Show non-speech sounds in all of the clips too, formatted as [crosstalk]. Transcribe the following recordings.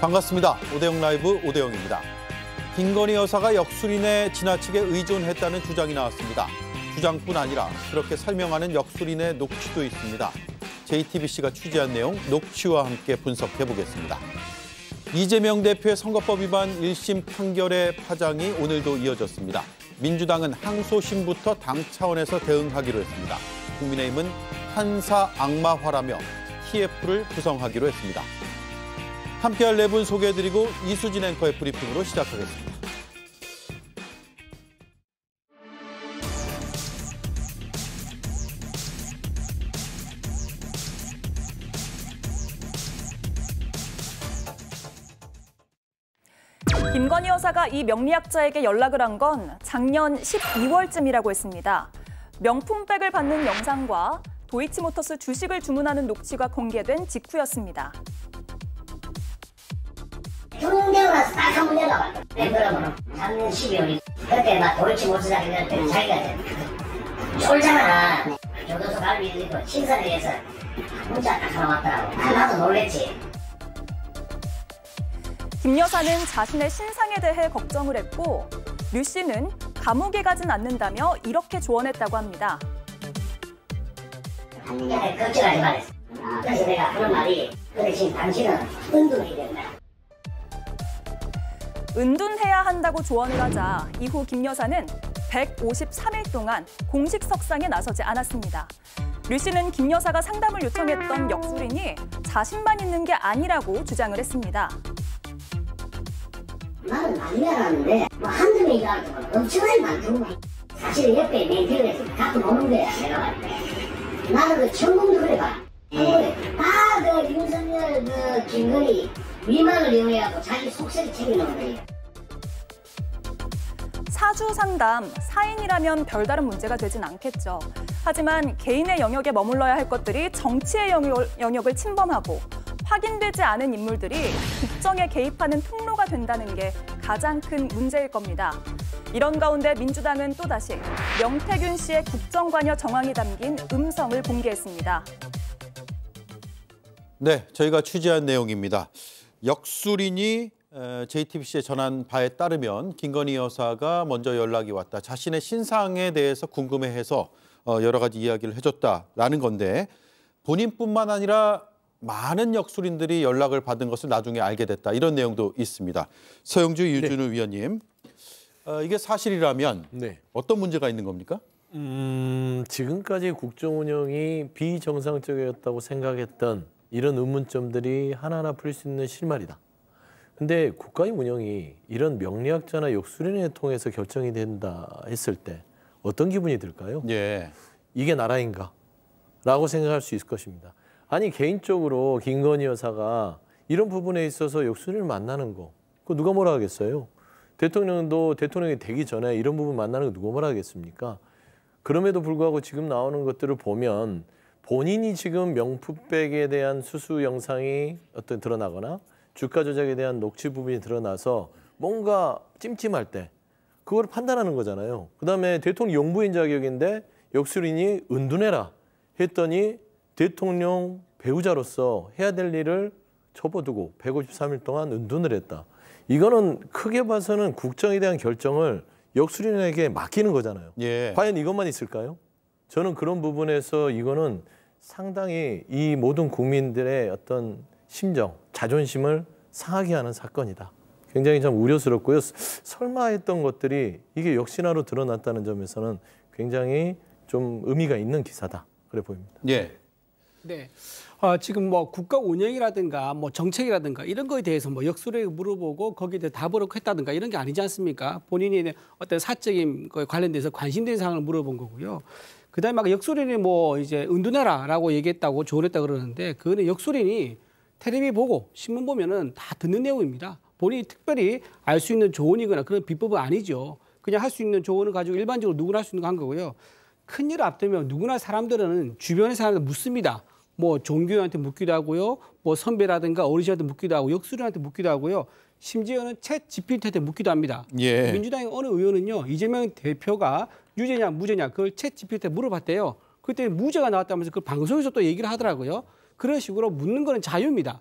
반갑습니다. 오대영 라이브 오대영입니다. 김건희 여사가 역술인에 지나치게 의존했다는 주장이 나왔습니다. 주장뿐 아니라 그렇게 설명하는 역술인의 녹취도 있습니다. JTBC가 취재한 내용 녹취와 함께 분석해 보겠습니다. 이재명 대표의 선거법 위반 1심 판결의 파장이 오늘도 이어졌습니다. 민주당은 항소심부터 당 차원에서 대응하기로 했습니다. 국민의힘은 판사 악마화라며 TF를 구성하기로 했습니다. 함께할 네 분 소개해드리고 이수진 앵커의 브리핑으로 시작하겠습니다. 김건희 여사가 이 명리학자에게 연락을 한 건 작년 12월쯤이라고 했습니다. 명품백을 받는 영상과 도이치모터스 주식을 주문하는 녹취가 공개된 직후였습니다. 흉경 가서 딱한번 내놔봐. 뱅그러므로 작년 12월이 그때 막 돌치 못 쓰자 그랬더니 자기가 쫄잖아. 교도소 갈 일이 있고 신선에 의해서 문자 딱 하나 왔더라고. 아, 나도 놀랬지. 김 여사는 자신의 신상에 대해 걱정을 했고 류 씨는 감옥에 가진 않는다며 이렇게 조언했다고 합니다. 아 걱정하지 말 그래서 내가 그런 말이 그래 지 당신은 은둔이 된다. 은둔해야 한다고 조언을 하자 이후 김 여사는 153일 동안 공식 석상에 나서지 않았습니다. 류 씨는 김 여사가 상담을 요청했던 역술인이 자신만 있는 게 아니라고 주장을 했습니다. 말은 많이 알았는데 뭐 한두 명이 엄청나게 많더 사실 옆에 멘티를 갖고 노는 거야 내가 봤을 나는 그 전공도 그래 봐. 다그 음. 윤석열 그 김건희 위만을 이용해갖고 자기 속세를 챙기는 거예요. 사주 상담, 사인이라면 별다른 문제가 되진 않겠죠. 하지만 개인의 영역에 머물러야 할 것들이 정치의 영역, 을 침범하고 확인되지 않은 인물들이 국정에 개입하는 통로가 된다는 게 가장 큰 문제일 겁니다. 이런 가운데 민주당은 또다시 명태균 씨의 국정관여 정황이 담긴 음성을 공개했습니다. 네, 저희가 취재한 내용입니다. 역술인이 JTBC에 전한 바에 따르면 김건희 여사가 먼저 연락이 왔다. 자신의 신상에 대해서 궁금해해서 어, 여러 가지 이야기를 해줬다라는 건데 본인뿐만 아니라 많은 역술인들이 연락을 받은 것을 나중에 알게 됐다. 이런 내용도 있습니다. 서영주 네. 유준우 네. 위원님, 어, 이게 사실이라면 네. 어떤 문제가 있는 겁니까? 음, 지금까지 국정 운영이 비정상적이었다고 생각했던 이런 의문점들이 하나하나 풀릴수 있는 실마리다. 근데 국가의 운영이 이런 명리학자나 역술인을 통해서 결정이 된다 했을 때 어떤 기분이 들까요? 예. 이게 나라인가? 라고 생각할 수 있을 것입니다. 아니 개인적으로 김건희 여사가 이런 부분에 있어서 역순위 만나는 거 그거 누가 뭐라 하겠어요? 대통령도 대통령이 되기 전에 이런 부분 만나는 거 누가 뭐라 하겠습니까? 그럼에도 불구하고 지금 나오는 것들을 보면 본인이 지금 명품백에 대한 수수 영상이 어떤 드러나거나 주가 조작에 대한 녹취 부분이 드러나서 뭔가 찜찜할 때 그걸 판단하는 거잖아요. 그다음에 대통령 영부인 자격인데 역술인이 은둔해라 했더니 대통령 배우자로서 해야 될 일을 접어두고 153일 동안 은둔을 했다. 이거는 크게 봐서는 국정에 대한 결정을 역술인에게 맡기는 거잖아요. 예. 과연 이것만 있을까요? 저는 그런 부분에서 이거는 상당히 이 모든 국민들의 어떤 심정, 자존심을 상하게 하는 사건이다. 굉장히 참 우려스럽고요. 설마 했던 것들이 이게 역시나로 드러났다는 점에서는 굉장히 좀 의미가 있는 기사다. 그래 보입니다. 예. 네. 어, 지금 뭐 국가 운영이라든가 뭐 정책이라든가 이런 거에 대해서 뭐역설에 물어보고 거기에 대해 답을 했다든가 이런 게 아니지 않습니까? 본인이 어떤 사적인 거에 관련돼서 관심된 사항을 물어본 거고요. 그다음에 막 역술인이 뭐 이제 은둔해라라고 얘기했다고 조언했다 그러는데 그거는 역술인이 테레비 보고 신문 보면은 다 듣는 내용입니다. 본인이 특별히 알 수 있는 조언이거나 그런 비법은 아니죠. 그냥 할 수 있는 조언을 가지고 일반적으로 누구나 할 수 있는 거 한 거고요. 큰일 앞두면 누구나 사람들은 주변의 사람들 묻습니다. 뭐 종교인한테 묻기도 하고요. 뭐 선배라든가 어르신한테 묻기도 하고 역술인한테 묻기도 하고요. 심지어는 채 지필 t 한테 묻기도 합니다. 예. 민주당의 어느 의원은요. 이재명 대표가 유죄냐 무죄냐 그걸 채 GPT에 물어봤대요. 그때 무죄가 나왔다면서 그 방송에서 또 얘기를 하더라고요. 그런 식으로 묻는 거는 자유입니다.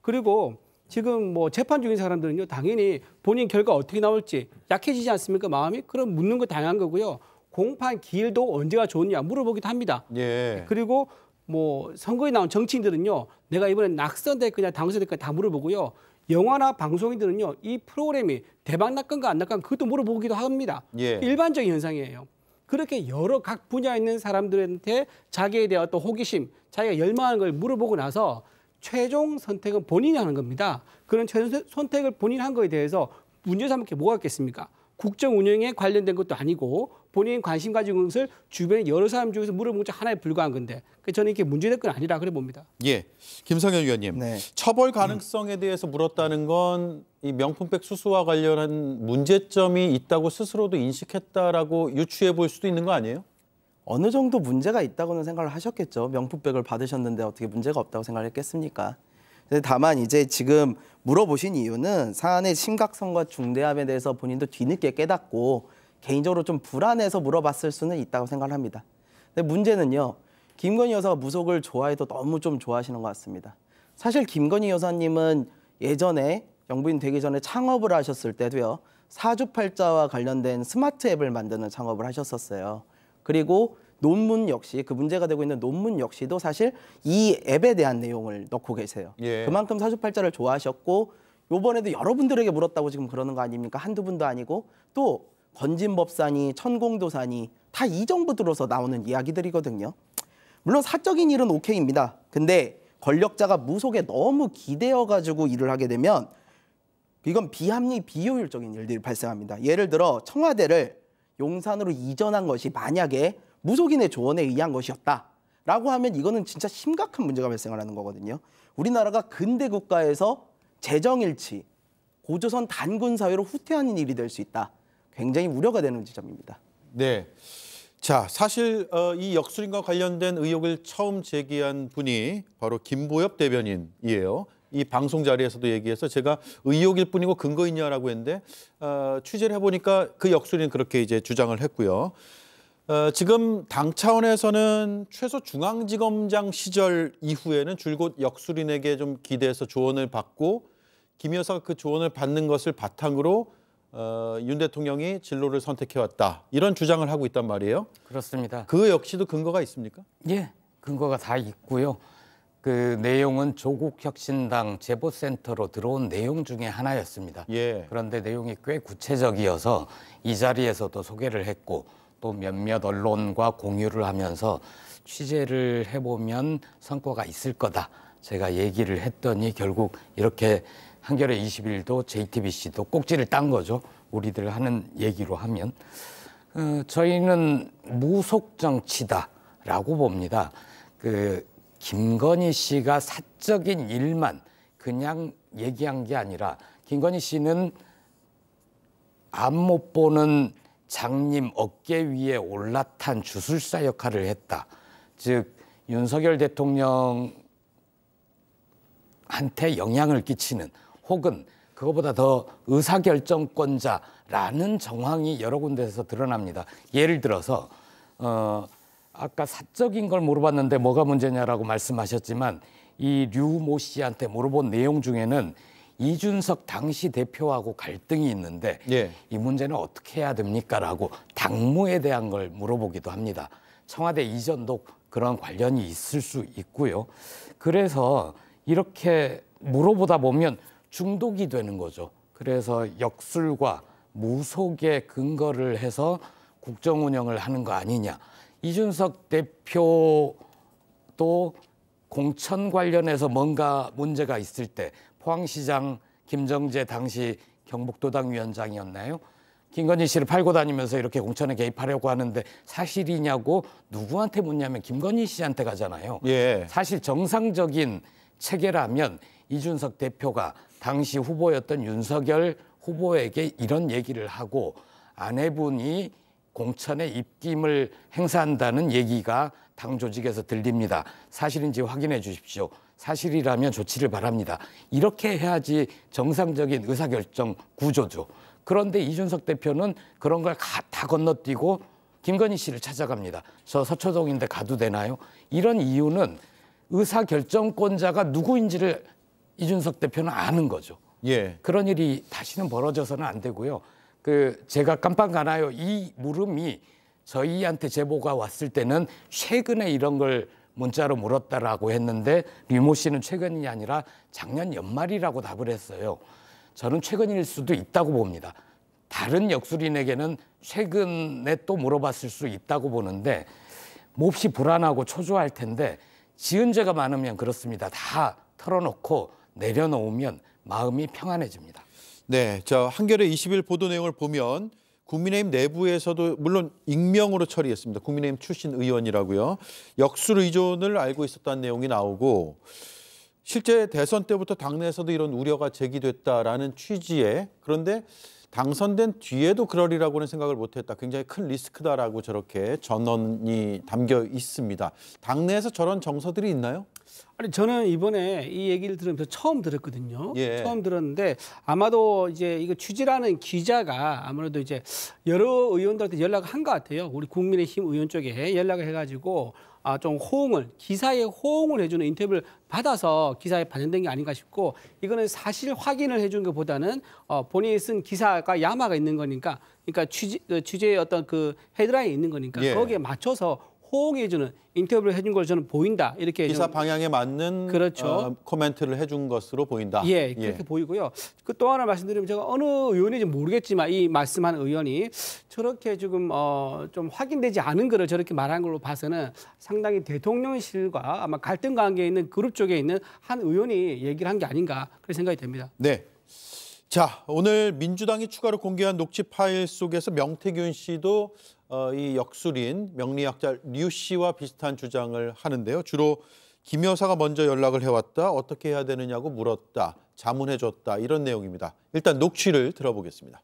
그리고 지금 뭐 재판 중인 사람들은요, 당연히 본인 결과 어떻게 나올지 약해지지 않습니까, 마음이? 그럼 묻는 거 당연한 거고요. 공판 기일도 언제가 좋냐 물어보기도 합니다. 예. 그리고 뭐 선거에 나온 정치인들은요, 내가 이번에 낙선될 거냐 당선될 거냐 다 물어보고요. 영화나 방송인들은요 이 프로그램이 대박 났건가 안 났건 그것도 물어보기도 합니다. 예. 일반적인 현상이에요. 그렇게 여러 각 분야에 있는 사람들한테 자기에 대한 어 호기심, 자기가 열망하는 걸 물어보고 나서 최종 선택은 본인이 하는 겁니다. 그런 최종 선택을 본인이 한 거에 대해서 문제 삼을 게 뭐가 있겠습니까? 국정 운영에 관련된 것도 아니고 본인 관심 가지고 있 것을 주변 여러 사람 중에서 물어본 것 하나에 불과한 건데 저는 이게 문제될 건 아니라 그래 봅니다. 예, 김성현 위원님 네. 처벌 가능성에 대해서 물었다는 건이 명품백 수수와 관련한 문제점이 있다고 스스로도 인식했다라고 유추해 볼 수도 있는 거 아니에요? 어느 정도 문제가 있다고는 생각을 하셨겠죠. 명품백을 받으셨는데 어떻게 문제가 없다고 생각했겠습니까? 다만 이제 지금 물어보신 이유는 사안의 심각성과 중대함에 대해서 본인도 뒤늦게 깨닫고 개인적으로 좀 불안해서 물어봤을 수는 있다고 생각합니다. 근데 문제는요. 김건희 여사가 무속을 좋아해도 너무 좀 좋아하시는 것 같습니다. 사실 김건희 여사님은 예전에 영부인 되기 전에 창업을 하셨을 때도요. 사주팔자와 관련된 스마트 앱을 만드는 창업을 하셨었어요. 그리고 논문 역시 그 문제가 되고 있는 논문 역시도 사실 이 앱에 대한 내용을 넣고 계세요. 예. 그만큼 48자를 좋아하셨고 요번에도 여러분들에게 물었다고 지금 그러는 거 아닙니까? 한두 분도 아니고 또 건진법사니 천공도사니 다이 정부 들어서 나오는 이야기들이거든요. 물론 사적인 일은 오케이입니다. 근데 권력자가 무속에 너무 기대어 가지고 일을 하게 되면 이건 비합리 비효율적인 일들이 발생합니다. 예를 들어 청와대를 용산으로 이전한 것이 만약에 무속인의 조언에 의한 것이었다라고 하면 이거는 진짜 심각한 문제가 발생하는 거거든요. 우리나라가 근대 국가에서 재정일치, 고조선 단군 사회로 후퇴하는 일이 될 수 있다. 굉장히 우려가 되는 지점입니다. 네. 자, 사실 어, 이 역술인과 관련된 의혹을 처음 제기한 분이 바로 김보엽 대변인이에요. 이 방송 자리에서도 얘기해서 제가 의혹일 뿐이고 근거 있냐라고 했는데 어, 취재를 해보니까 그 역술인 그렇게 이제 주장을 했고요. 어, 지금 당 차원에서는 최소 중앙지검장 시절 이후에는 줄곧 역술인에게 좀 기대해서 조언을 받고 김 여사가 그 조언을 받는 것을 바탕으로 어, 윤 대통령이 진로를 선택해왔다. 이런 주장을 하고 있단 말이에요. 그렇습니다. 그 역시도 근거가 있습니까? 예, 근거가 다 있고요. 그 내용은 조국혁신당 제보센터로 들어온 내용 중에 하나였습니다. 예. 그런데 내용이 꽤 구체적이어서 이 자리에서도 소개를 했고 또 몇몇 언론과 공유를 하면서 취재를 해보면 성과가 있을 거다. 제가 얘기를 했더니 결국 이렇게 한겨레 21도 JTBC도 꼭지를 딴 거죠. 우리들 하는 얘기로 하면. 어, 저희는 무속 정치다라고 봅니다. 그 김건희 씨가 사적인 일만 그냥 얘기한 게 아니라 김건희 씨는 안 못 보는 장님 어깨 위에 올라탄 주술사 역할을 했다. 즉 윤석열 대통령한테 영향을 끼치는 혹은 그것보다더 의사결정권자라는 정황이 여러 군데에서 드러납니다. 예를 들어서 어, 아까 사적인 걸 물어봤는데 뭐가 문제냐라고 말씀하셨지만 이 류 모 씨한테 물어본 내용 중에는 이준석 당시 대표하고 갈등이 있는데 예. 이 문제는 어떻게 해야 됩니까라고 당무에 대한 걸 물어보기도 합니다. 청와대 이전도 그런 관련이 있을 수 있고요. 그래서 이렇게 물어보다 보면 중독이 되는 거죠. 그래서 역술과 무속의 근거를 해서 국정 운영을 하는 거 아니냐. 이준석 대표도 공천 관련해서 뭔가 문제가 있을 때 포항시장 김정재 당시 경북도당 위원장이었나요? 김건희 씨를 팔고 다니면서 이렇게 공천에 개입하려고 하는데 사실이냐고 누구한테 묻냐면 김건희 씨한테 가잖아요. 예. 사실 정상적인 체계라면 이준석 대표가 당시 후보였던 윤석열 후보에게 이런 얘기를 하고 아내분이 공천에 입김을 행사한다는 얘기가 당 조직에서 들립니다. 사실인지 확인해 주십시오. 사실이라면 조치를 바랍니다. 이렇게 해야지 정상적인 의사결정 구조죠. 그런데 이준석 대표는 그런 걸 다 건너뛰고 김건희 씨를 찾아갑니다. 저 서초동인데 가도 되나요? 이런 이유는 의사결정권자가 누구인지를 이준석 대표는 아는 거죠. 예. 그런 일이 다시는 벌어져서는 안 되고요. 그 제가 깜빡 가나요? 이 물음이 저희한테 제보가 왔을 때는 최근에 이런 걸 문자로 물었다라고 했는데 류모 씨는 최근이 아니라 작년 연말이라고 답을 했어요. 저는 최근일 수도 있다고 봅니다. 다른 역술인에게는 최근에 또 물어봤을 수 있다고 보는데 몹시 불안하고 초조할 텐데 지은 죄가 많으면 그렇습니다. 다 털어놓고 내려놓으면 마음이 평안해집니다. 네, 자 한겨레 20일 보도 내용을 보면 국민의힘 내부에서도 물론 익명으로 처리했습니다. 국민의힘 출신 의원이라고요. 역술 의존을 알고 있었다는 내용이 나오고 실제 대선 때부터 당내에서도 이런 우려가 제기됐다라는 취지에 그런데 당선된 뒤에도 그러리라고는 생각을 못했다. 굉장히 큰 리스크다라고 저렇게 전언이 담겨 있습니다. 당내에서 저런 정서들이 있나요? 아니 저는 이번에 이 얘기를 들으면서 처음 들었거든요. 예. 처음 들었는데 아마도 이제 이거 취재라는 기자가 아무래도 이제 여러 의원들한테 연락을 한 것 같아요. 우리 국민의힘 의원 쪽에 연락을 해가지고 아, 좀 호응을 기사에 호응을 해주는 인터뷰를 받아서 기사에 반영된 게 아닌가 싶고 이거는 사실 확인을 해준 것보다는 어, 본인이 쓴 기사가 야마가 있는 거니까 그러니까 취재, 그 취재의 어떤 그 헤드라인이 있는 거니까 예. 거기에 맞춰서 호응해주는 인터뷰를 해준 걸 저는 보인다 이렇게 기사 방향에 맞는 그렇죠. 어, 코멘트를 해준 것으로 보인다. 예, 예. 그렇게 예. 보이고요. 그 또 하나 말씀드리면 제가 어느 의원인지 모르겠지만 이 말씀한 의원이 저렇게 지금 어, 좀 확인되지 않은 거를 저렇게 말한 걸로 봐서는 상당히 대통령실과 아마 갈등 관계에 있는 그룹 쪽에 있는 한 의원이 얘기를 한 게 아닌가 그런 생각이 됩니다. 네. 자, 오늘 민주당이 추가로 공개한 녹취 파일 속에서 명태균 씨도 어, 이 역술인 명리학자 류 씨와 비슷한 주장을 하는데요. 주로 김 여사가 먼저 연락을 해왔다, 어떻게 해야 되느냐고 물었다, 자문해줬다 이런 내용입니다. 일단 녹취를 들어보겠습니다.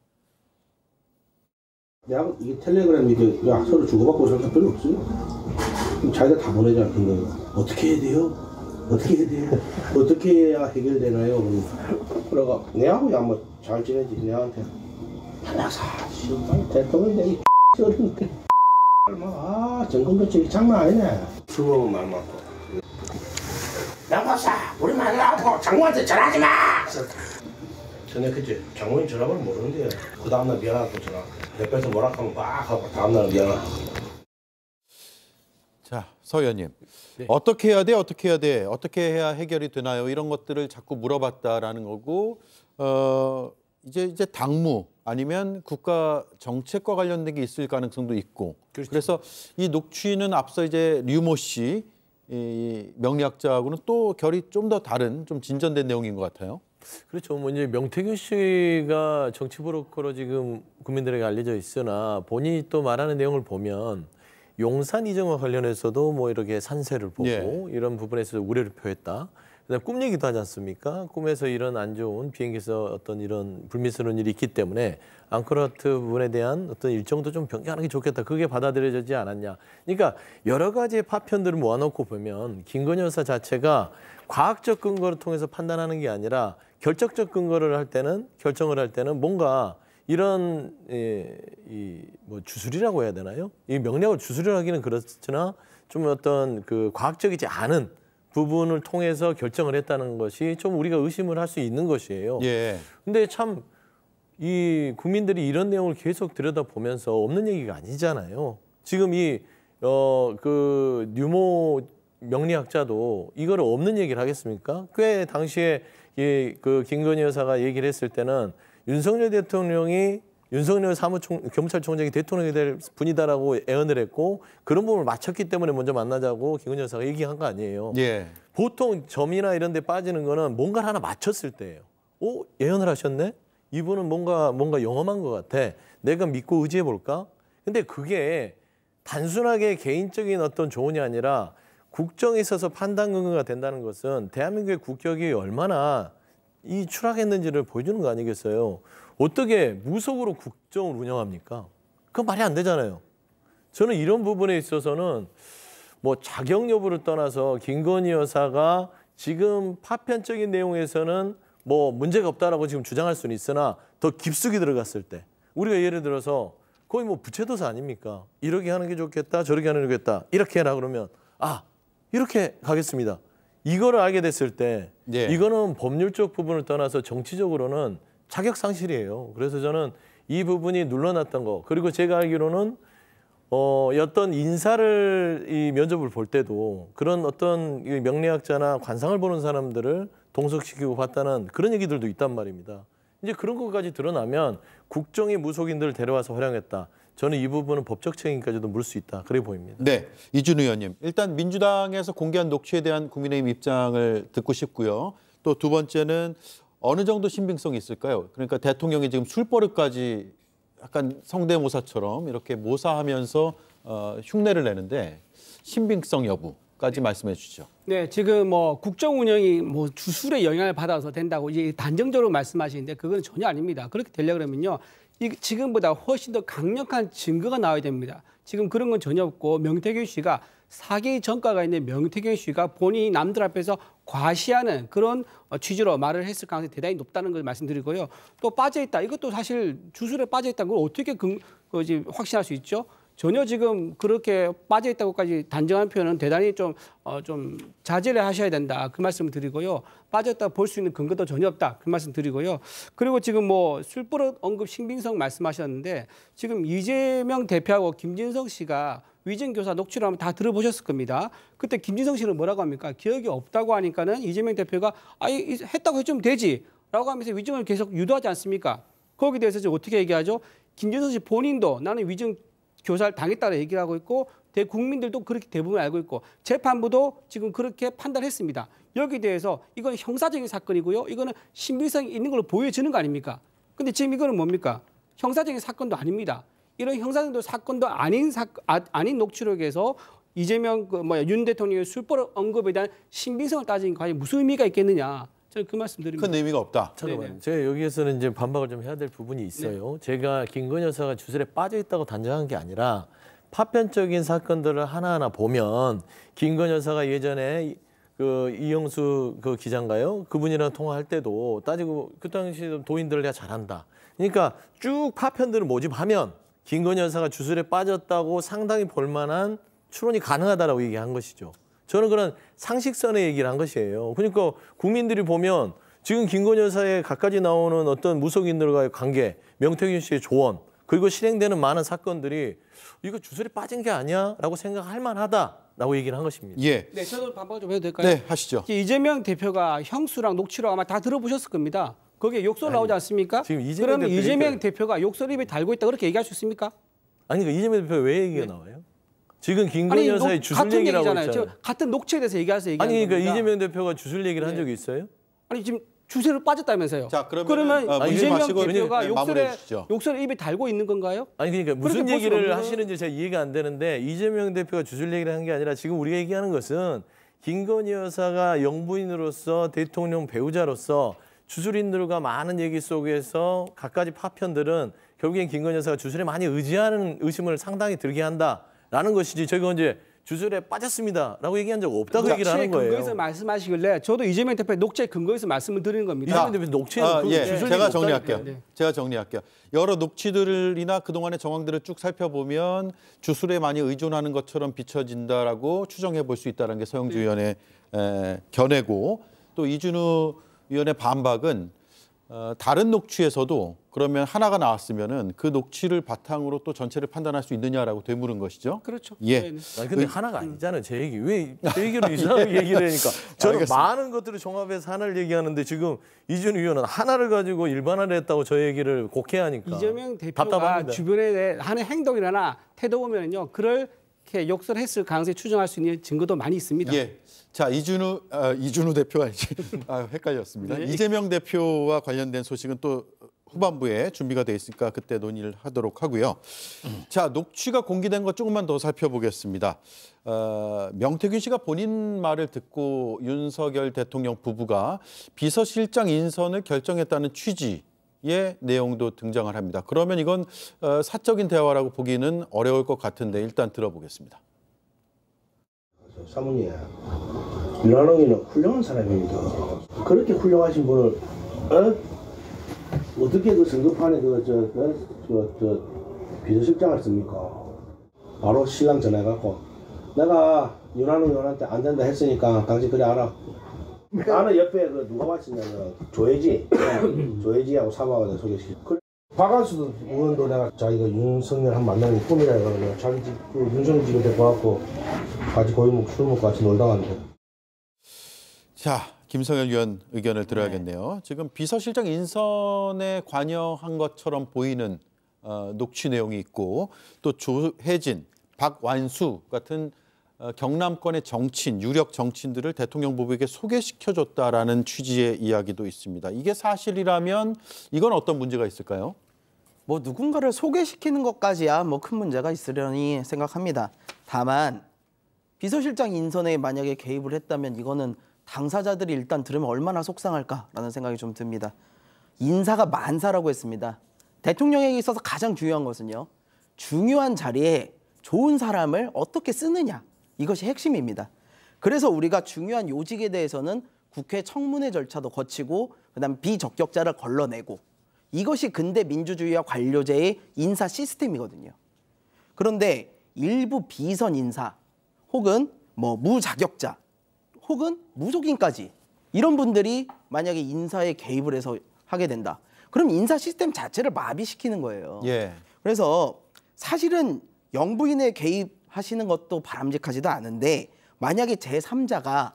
내가 이 텔레그램 이게 서로 주고받고 살게 별로 없어요. 자기가 다 보내지 않는 어떻게 해야 돼요? 어떻게 해야 돼요? 어떻게 해야 해결되나요? 그러가 내하고 야뭐 잘 지내지 내한테 하나 사실 될거면 내 저런데 뭐, 아 전공도 저 장난 아니네 수고하말 많고 양박사 우리 말라고 장모한테 전하지 마 전에 그치 장모님 전화번호 모르는데 그 다음날 미안하고 전화 옆에서 뭐라 하면 막 하고 다음날 미안하고 자, 서연님. 네. 어떻게 해야 돼? 어떻게 해야 돼? 어떻게 해야 해결이 되나요? 이런 것들을 자꾸 물어봤다라는 거고, 어, 이제, 이제 당무. 아니면 국가 정책과 관련된 게 있을 가능성도 있고. 그렇죠. 그래서이 녹취는 앞서 이제 류모 씨이 명리학자하고는 또 결이 좀 더 다른 좀 진전된 내용인 것 같아요. 그렇죠. 뭐 이제 명태균 씨가 정치 브로커로 지금 국민들에게 알려져 있으나 본인이 또 말하는 내용을 보면 용산 이전과 관련해서도 뭐 이렇게 산세를 보고 예. 이런 부분에서 우려를 표했다. 그다음 꿈 얘기도 하지 않습니까? 꿈에서 이런 안 좋은 비행기에서 어떤 이런 불미스러운 일이 있기 때문에 앙크로트 부 분에 대한 어떤 일정도 좀 변경하는 게 좋겠다. 그게 받아들여지지 않았냐. 그러니까 여러 가지의 파편들을 모아놓고 보면 김건희 여사 자체가 과학적 근거를 통해서 판단하는 게 아니라 결정적 근거를 할 때는 결정을 할 때는 뭔가 이런 이뭐 예, 이, 뭐 주술이라고 해야 되나요? 이 명령을 주술이라기는 그렇지만좀 어떤 그 과학적이지 않은 부분을 통해서 결정을 했다는 것이 좀 우리가 의심을 할 수 있는 것이에요. 예. 근데 참 이 국민들이 이런 내용을 계속 들여다보면서 없는 얘기가 아니잖아요. 지금 이 어그 뉴모 명리학자도 이거를 없는 얘기를 하겠습니까? 꽤 당시에 이 그 김건희 여사가 얘기를 했을 때는 윤석열 대통령이 윤석열 사무총 경찰총장이 대통령이 될 분이다라고 애언을 했고 그런 부분을 맞췄기 때문에 먼저 만나자고 김은희 여사가 얘기한 거 아니에요. 예. 보통 점이나 이런 데 빠지는 거는 뭔가를 하나 맞췄을 때예요. 오 어? 예언을 하셨네. 이분은 뭔가 뭔가 영험한 것 같아. 내가 믿고 의지해 볼까? 근데 그게 단순하게 개인적인 어떤 조언이 아니라 국정에 있어서 판단 근거가 된다는 것은 대한민국의 국격이 얼마나 이 추락했는지를 보여주는 거 아니겠어요. 어떻게 무속으로 국정을 운영합니까? 그건 말이 안 되잖아요. 저는 이런 부분에 있어서는 뭐 자격 여부를 떠나서 김건희 여사가 지금 파편적인 내용에서는 뭐 문제가 없다라고 지금 주장할 수는 있으나 더 깊숙이 들어갔을 때 우리가 예를 들어서 거의 뭐 부채도사 아닙니까? 이렇게 하는 게 좋겠다, 저렇게 하는 게 좋겠다. 이렇게 해라 그러면 아 이렇게 가겠습니다. 이거를 알게 됐을 때 예. 이거는 법률적 부분을 떠나서 정치적으로는 자격 상실이에요. 그래서 저는 이 부분이 눌러놨던 거 그리고 제가 알기로는 어, 어떤 인사를 이 면접을 볼 때도 그런 어떤 명리학자나 관상을 보는 사람들을 동석시키고 봤다는 그런 얘기들도 있단 말입니다. 이제 그런 것까지 드러나면 국정의 무속인들을 데려와서 활용했다. 저는 이 부분은 법적 책임까지도 물 수 있다. 그래 보입니다. 네, 이준 의원님. 일단 민주당에서 공개한 녹취에 대한 국민의힘 입장을 듣고 싶고요. 또 두 번째는 어느 정도 신빙성이 있을까요? 그러니까 대통령이 지금 술버릇까지 약간 성대모사처럼 이렇게 모사하면서 어, 흉내를 내는데 신빙성 여부까지 말씀해 주시죠. 네, 지금 뭐 국정 운영이 뭐 주술의 영향을 받아서 된다고 이제 단정적으로 말씀하시는데 그건 전혀 아닙니다. 그렇게 되려 그러면요. 이 지금보다 훨씬 더 강력한 증거가 나와야 됩니다. 지금 그런 건 전혀 없고 명태균 씨가 사기 전과가 있는 명태균 씨가 본인이 남들 앞에서 과시하는 그런 어, 취지로 말을 했을 가능성이 대단히 높다는 걸 말씀드리고요. 또 빠져있다. 이것도 사실 주술에 빠져있다는 걸 어떻게 그, 그, 확신할 수 있죠? 전혀 지금 그렇게 빠져 있다고까지 단정한 표현은 대단히 좀, 어, 좀 자제를 하셔야 된다. 그 말씀 드리고요. 빠졌다 볼 수 있는 근거도 전혀 없다. 그 말씀 드리고요. 그리고 지금 뭐 술버릇 언급 신빙성 말씀하셨는데 지금 이재명 대표하고 김진성 씨가 위증교사 녹취를 하면 다 들어보셨을 겁니다. 그때 김진성 씨는 뭐라고 합니까? 기억이 없다고 하니까는 이재명 대표가 아, 이, 했다고 해주면 되지. 라고 하면서 위증을 계속 유도하지 않습니까? 거기에 대해서 지금 어떻게 얘기하죠? 김진성 씨 본인도 나는 위증 교사를 당했다고 얘기를 하고 있고 대국민들도 그렇게 대부분 알고 있고 재판부도 지금 그렇게 판단했습니다. 여기 대해서 이건 형사적인 사건이고요. 이거는 신빙성이 있는 걸로 보여지는 거 아닙니까? 근데 지금 이거는 뭡니까? 형사적인 사건도 아닙니다. 이런 형사적인 사건도 아닌 사, 아, 닌 녹취록에서 이재명 그뭐윤 야 대통령의 술벌 언급에 대한 신빙성을 따지는 과연 무슨 의미가 있겠느냐. 저는 그 말씀드립니다. 큰 의미가 없다. 잠깐만, 제가 여기에서는 이제 반박을 좀 해야 될 부분이 있어요. 네. 제가 김건 여사가 주술에 빠져 있다고 단정한 게 아니라 파편적인 사건들을 하나하나 보면 김건 여사가 예전에 그 이영수 그 기자인가요? 그분이랑 통화할 때도 따지고 그 당시 도인들 내가 잘한다. 그러니까 쭉 파편들을 모집하면 김건 여사가 주술에 빠졌다고 상당히 볼만한 추론이 가능하다라고 얘기한 것이죠. 저는 그런 상식선의 얘기를 한 것이에요. 그러니까 국민들이 보면 지금 김건희 여사의 갖가지 나오는 어떤 무속인들과의 관계, 명태균 씨의 조언, 그리고 실행되는 많은 사건들이 이거 주술이 빠진 게 아니야라고 생각할 만하다라고 얘기를 한 것입니다. 예. 네, 저도 반박 좀 해도 될까요? 네, 하시죠. 이재명 대표가 형수랑 녹취록 아마 다 들어보셨을 겁니다. 거기에 욕설 나오지 않습니까? 지금 이재명 그러 대표 이재명 대표가 욕설입에 달고 있다 그렇게 얘기할 수 있습니까? 아니, 그 이재명 대표 왜 얘기가 네. 나와요? 지금 김건희 여사의 주술 얘기라고 얘잖아요 했잖아요. 같은 녹취에 대해서 얘기해서 얘 아니 그러니까 겁니다. 이재명 대표가 주술 얘기를 네. 한 적이 있어요? 아니 지금 주세로 빠졌다면서요. 자, 그러면, 그러면 아, 이재명 대표가 네, 욕설에 욕설에 입에 달고 있는 건가요? 아니 그러니까 무슨 얘기를 하시는지 제가 이해가 안 되는데 이재명 대표가 주술 얘기를 한 게 아니라 지금 우리가 얘기하는 것은 김건희 여사가 영부인으로서 대통령 배우자로서 주술인들과 많은 얘기 속에서 갖가지 파편들은 결국엔 김건희 여사가 주술에 많이 의지하는 의심을 상당히 들게 한다. 라는 것이지 저희가 이제 주절에 빠졌습니다. 라고 얘기한 적 없다고 얘기를 하는 거예요. 근거에서 말씀하시길래 저도 이재명 대표 녹취 근거에서 말씀을 드리는 겁니다. 이재명 대표 녹취 아, 예. 제가 정리할게요. 네. 제가 정리할게요. 여러 녹취들이나 그동안의 정황들을 쭉 살펴보면 주술에 많이 의존하는 것처럼 비춰진다라고 추정해 볼수 있다는 게 서영주 네. 위원의 에, 견해고 또 이준우 위원의 반박은 어, 다른 녹취에서도 그러면 하나가 나왔으면은 그 녹취를 바탕으로 또 전체를 판단할 수 있느냐라고 되물은 것이죠. 그렇죠. 예. 네, 네. 아니, 근데 의, 그 하나가 음. 아니잖아요. 제 얘기 왜제 얘기로 [laughs] 이상하게 예. 얘기를 하니까 저는 알겠습니다. 많은 것들을 종합해서 하나를 얘기하는데 지금 이준 의원은 하나를 가지고 일반화를 했다고 저 얘기를 곡해하니까 이재명 대표가 답답합니다. 주변에 대해 하는 행동이나 태도 보면요 그럴 이렇게 욕설 했을 가능성이 추정할 수 있는 증거도 많이 있습니다. 예. 자, 이준우 아, 이준우 대표가 이제 [laughs] 아, 헷갈렸습니다. 네. 이재명 대표와 관련된 소식은 또 후반부에 준비가 돼 있으니까 그때 논의를 하도록 하고요. 자, 녹취가 공개된 것 조금만 더 살펴보겠습니다. 어, 명태균 씨가 본인 말을 듣고 윤석열 대통령 부부가 비서실장 인선을 결정했다는 취지 의 내용도 등장을 합니다. 그러면 이건 어, 사적인 대화라고 보기는 어려울 것 같은데 일단 들어보겠습니다. 사모님, 윤한홍이는 훌륭한 사람입니다. 그렇게 훌륭하신 분을 어? 떻게그 선거판에 그저저 그, 비서실장을 씁니까? 바로 신랑 전화해갖고 내가 윤한홍 의원한테 안 된다 했으니까 당신 그래 알아. 그러니까 나는 옆에 그 누가 왔었냐면 조혜지 음. 조혜지하고 사마가 소개시켜 그 박한수도 의원도 내가 자기가 윤석열 한 만나는 꿈이라 해가지고 자기 집그 윤석열 집에 데 갖고 같이 거의 뭐술 먹고 같이 놀다 갔는데 자 김성현 의원 의견을 들어야겠네요 네. 지금 비서실장 인선에 관여한 것처럼 보이는 어, 녹취 내용이 있고 또 조혜진 박완수 같은 어, 경남권의 정치인, 유력 정치인들을 대통령 부부에게 소개시켜줬다라는 취지의 이야기도 있습니다. 이게 사실이라면 이건 어떤 문제가 있을까요? 뭐 누군가를 소개시키는 것까지야 뭐 큰 문제가 있으려니 생각합니다. 다만 비서실장 인선에 만약에 개입을 했다면 이거는 당사자들이 일단 들으면 얼마나 속상할까라는 생각이 좀 듭니다. 인사가 만사라고 했습니다. 대통령에게 있어서 가장 중요한 것은요. 중요한 자리에 좋은 사람을 어떻게 쓰느냐 이것이 핵심입니다. 그래서 우리가 중요한 요직에 대해서는 국회 청문회 절차도 거치고 그다음 비적격자를 걸러내고 이것이 근대 민주주의와 관료제의 인사 시스템이거든요. 그런데 일부 비선 인사 혹은 뭐 무자격자 혹은 무속인까지 이런 분들이 만약에 인사에 개입을 해서 하게 된다. 그럼 인사 시스템 자체를 마비시키는 거예요. 예. 그래서 사실은 영부인의 개입 하시는 것도 바람직하지도 않은데 만약에 제3자가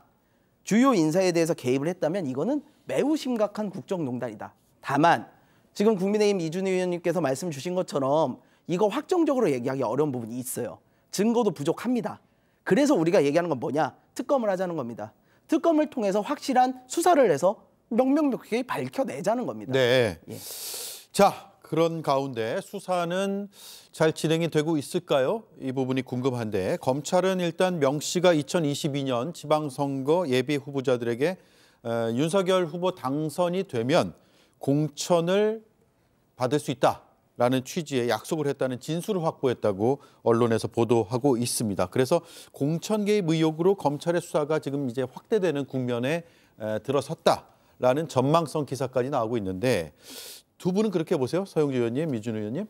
주요 인사에 대해서 개입을 했다면 이거는 매우 심각한 국정농단이다. 다만 지금 국민의힘 이준희 의원님께서 말씀 주신 것처럼 이거 확정적으로 얘기하기 어려운 부분이 있어요. 증거도 부족합니다. 그래서 우리가 얘기하는 건 뭐냐? 특검을 하자는 겁니다. 특검을 통해서 확실한 수사를 해서 명명백백히 밝혀내자는 겁니다. 네. 예. 자, 그런 가운데 수사는 잘 진행이 되고 있을까요? 이 부분이 궁금한데 검찰은 일단 명 씨가 2022년 지방선거 예비 후보자들에게 윤석열 후보 당선이 되면 공천을 받을 수 있다라는 취지의 약속을 했다는 진술을 확보했다고 언론에서 보도하고 있습니다. 그래서 공천 개입 의혹으로 검찰의 수사가 지금 이제 확대되는 국면에 들어섰다. 라는 전망성 기사까지 나오고 있는데 두 분은 그렇게 보세요? 서영주 의원님, 이준 의원님?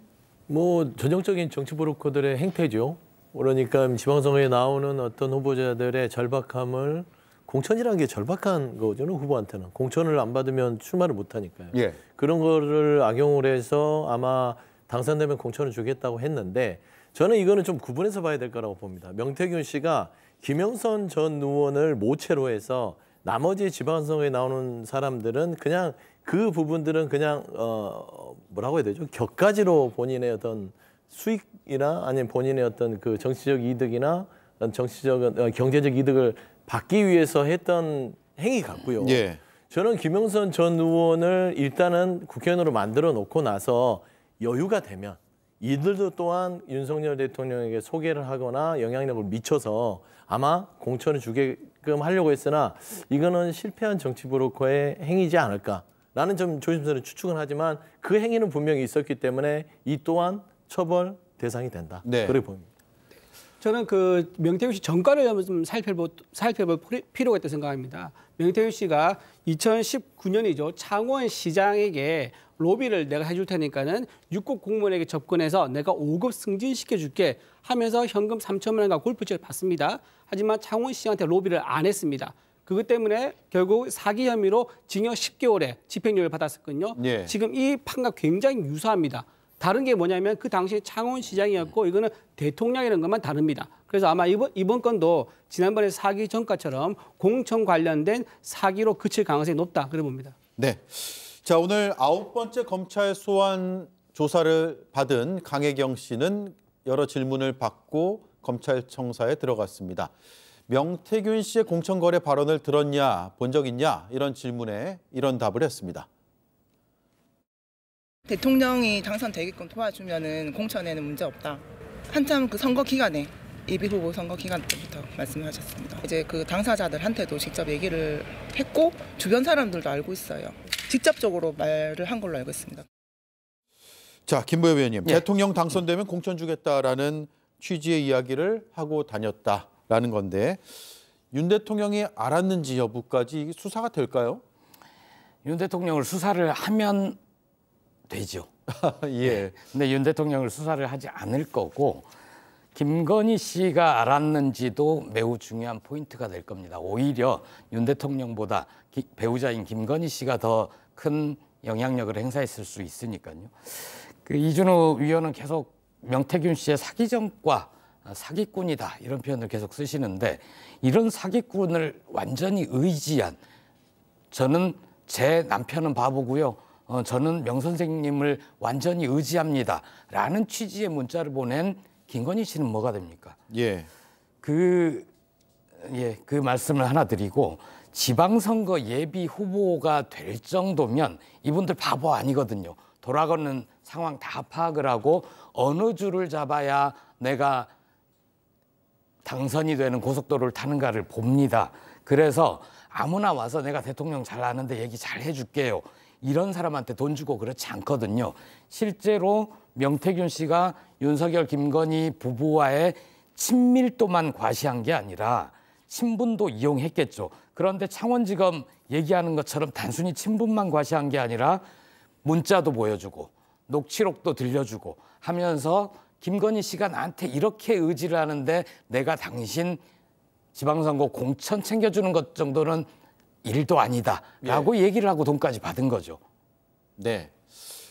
뭐 전형적인 정치 브로커들의 행태죠. 그러니까 지방선거에 나오는 어떤 후보자들의 절박함을 공천이라는 게 절박한 거잖 후보한테는 공천을 안 받으면 출마를 못 하니까요. 예. 그런 거를 악용을 해서 아마 당선되면 공천을 주겠다고 했는데 저는 이거는 좀 구분해서 봐야 될 거라고 봅니다. 명태균 씨가 김영선 전 의원을 모체로 해서 나머지 지방선거에 나오는 사람들은 그냥 그 부분들은 그냥 어 뭐라고 해야 되죠? 격가지로 본인의 어떤 수익이나 아니면 본인의 어떤 그 정치적 이득이나 정치적 어, 경제적 이득을 받기 위해서 했던 행위 같고요. 예. 저는 김영선 전 의원을 일단은 국회의원으로 만들어 놓고 나서 여유가 되면 이들도 또한 윤석열 대통령에게 소개를 하거나 영향력을 미쳐서 아마 공천을 주게끔 하려고 했으나 이거는 실패한 정치 브로커의 행위지 않을까. 라는 점 조심스러운 추측은 하지만 그 행위는 분명히 있었기 때문에 이 또한 처벌 대상이 된다. 네. 그렇게 니다 저는 그 명태균 씨 전과를 좀 살펴볼, 살펴볼 필요가 있다고 생각합니다. 명태균 씨가 2019년이죠. 창원시장에게 로비를 내가 해줄 테니까는 6급 공무원에게 접근해서 내가 5급 승진시켜줄게 하면서 현금 3천만 원과 골프채를 받습니다. 하지만 창원시한테 로비를 안 했습니다. 그것 때문에 결국 사기 혐의로 징역 10개월에 집행유예를 받았었거든요. 예. 지금 이 판과 굉장히 유사합니다. 다른 게 뭐냐면 그 당시 창원시장이었고 이거는 대통령이라는 것만 다릅니다. 그래서 아마 이번, 이번 건도 지난번에 사기 전과처럼 공천 관련된 사기로 그칠 가능성이 높다. 그래 봅니다. 네. 자 오늘 아홉 번째 검찰 소환 조사를 받은 강혜경 씨는 여러 질문을 받고 검찰청사에 들어갔습니다. 명태균 씨의 공천거래 발언을 들었냐, 본 적 있냐 이런 질문에 이런 답을 했습니다. 대통령이 당선되게끔 도와주면은 공천에는 문제 없다. 한참 그 선거 기간에 예비 후보 선거 기간 때부터 말씀하셨습니다. 이제 그 당사자들한테도 직접 얘기를 했고 주변 사람들도 알고 있어요. 직접적으로 말을 한 걸로 알고 있습니다. 자, 김부엽 의원님, 예. 대통령 당선되면 공천 주겠다라는 취지의 이야기를 하고 다녔다. 라는 건데 윤 대통령이 알았는지 여부까지 수사가 될까요? 윤 대통령을 수사를 하면 되죠. [laughs] 예. 네. 근데 윤 대통령을 수사를 하지 않을 거고 김건희 씨가 알았는지도 매우 중요한 포인트가 될 겁니다. 오히려 윤 대통령보다 기, 배우자인 김건희 씨가 더 큰 영향력을 행사했을 수 있으니까요. 그 이준호 위원은 계속 명태균 씨의 사기 전과 아, 사기꾼이다 이런 표현을 계속 쓰시는데 이런 사기꾼을 완전히 의지한 저는 제 남편은 바보고요. 어, 저는 명 선생님을 완전히 의지합니다라는 취지의 문자를 보낸 김건희 씨는 뭐가 됩니까? 예. 그 예, 그 말씀을 하나 드리고 지방선거 예비 후보가 될 정도면 이분들 바보 아니거든요. 돌아가는 상황 다 파악을 하고 어느 줄을 잡아야 내가 당선이 되는 고속도로를 타는가를 봅니다. 그래서 아무나 와서 내가 대통령 잘 아는데 얘기 잘 해줄게요. 이런 사람한테 돈 주고 그렇지 않거든요. 실제로 명태균 씨가 윤석열, 김건희 부부와의 친밀도만 과시한 게 아니라 친분도 이용했겠죠. 그런데 창원지검 얘기하는 것처럼 단순히 친분만 과시한 게 아니라 문자도 보여주고 녹취록도 들려주고 하면서 김건희 씨가 나한테 이렇게 의지를 하는데 내가 당신 지방선거 공천 챙겨주는 것 정도는 일도 아니다라고 예. 얘기를 하고 돈까지 받은 거죠. 네.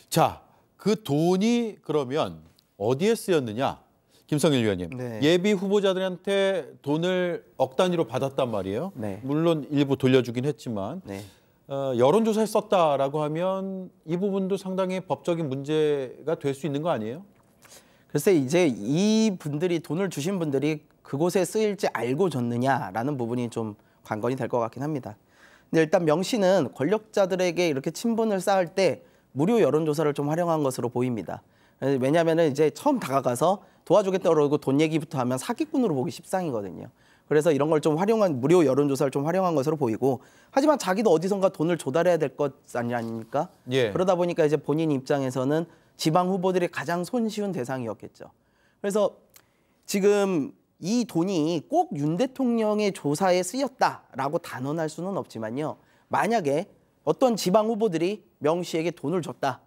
자, 그 돈이 그러면 어디에 쓰였느냐? 김성일 위원님. 네. 예비 후보자들한테 돈을 억 단위로 받았단 말이에요. 네. 물론 일부 돌려주긴 했지만 네. 어, 여론조사에 썼다라고 하면 이 부분도 상당히 법적인 문제가 될 수 있는 거 아니에요? 글쎄 이제 이 분들이 돈을 주신 분들이 그곳에 쓰일지 알고 줬느냐라는 부분이 좀 관건이 될 것 같긴 합니다. 근데 일단 명시는 권력자들에게 이렇게 친분을 쌓을 때 무료 여론조사를 좀 활용한 것으로 보입니다. 왜냐하면 이제 처음 다가가서 도와주겠다 고 그러고 돈 얘기부터 하면 사기꾼으로 보기 십상이거든요. 그래서 이런 걸 좀 활용한 무료 여론조사를 좀 활용한 것으로 보이고 하지만 자기도 어디선가 돈을 조달해야 될 것 아니 아닙니까? 예. 그러다 보니까 이제 본인 입장에서는 지방 후보들이 가장 손쉬운 대상이었겠죠. 그래서 지금 이 돈이 꼭 윤 대통령의 조사에 쓰였다라고 단언할 수는 없지만요. 만약에 어떤 지방 후보들이 명 씨에게 돈을 줬다.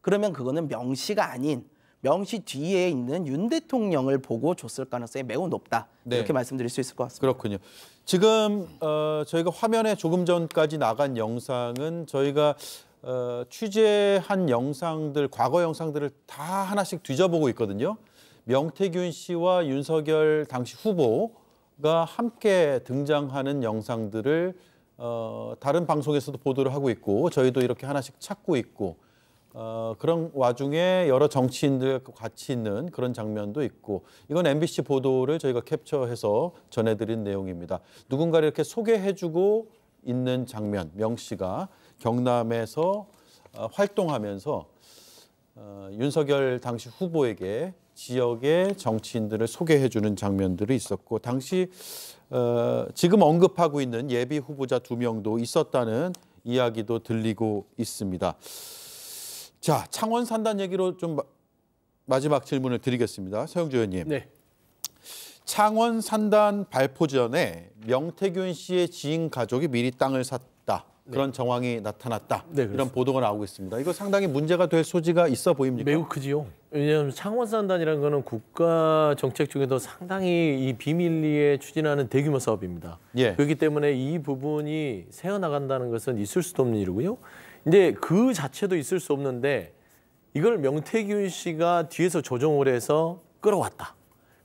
그러면 그거는 명 씨가 아닌 명씨 뒤에 있는 윤 대통령을 보고 줬을 가능성이 매우 높다. 네. 이렇게 말씀드릴 수 있을 것 같습니다. 그렇군요. 지금 어, 저희가 화면에 조금 전까지 나간 영상은 저희가 어, 취재한 영상들, 과거 영상들을 다 하나씩 뒤져보고 있거든요. 명태균 씨와 윤석열 당시 후보가 함께 등장하는 영상들을 어, 다른 방송에서도 보도를 하고 있고 저희도 이렇게 하나씩 찾고 있고 어, 그런 와중에 여러 정치인들과 같이 있는 그런 장면도 있고 이건 MBC 보도를 저희가 캡처해서 전해드린 내용입니다. 누군가 이렇게 소개해주고 있는 장면, 명 씨가 경남에서 어, 활동하면서 어, 윤석열 당시 후보에게 지역의 정치인들을 소개해 주는 장면들이 있었고 당시 어, 지금 언급하고 있는 예비 후보자 두 명도 있었다는 이야기도 들리고 있습니다. 자 창원 산단 얘기로 좀 마, 지막 질문을 드리겠습니다. 서영주 의원님. 네. 창원 산단 발표 전에 명태균 씨의 지인 가족이 미리 땅을 샀다. 네. 그런 정황이 나타났다. 네, 이런 보도가 나오고 있습니다. 이거 상당히 문제가 될 소지가 있어 보입니까? 매우 크지요. 왜냐하면 창원산단이라는 거는 국가 정책 중에도 상당히 이 비밀리에 추진하는 대규모 사업입니다. 예. 그렇기 때문에 이 부분이 새어나간다는 것은 있을 수도 없는 일이고요. 근데 그 자체도 있을 수 없는데 이걸 명태균 씨가 뒤에서 조정을 해서 끌어왔다.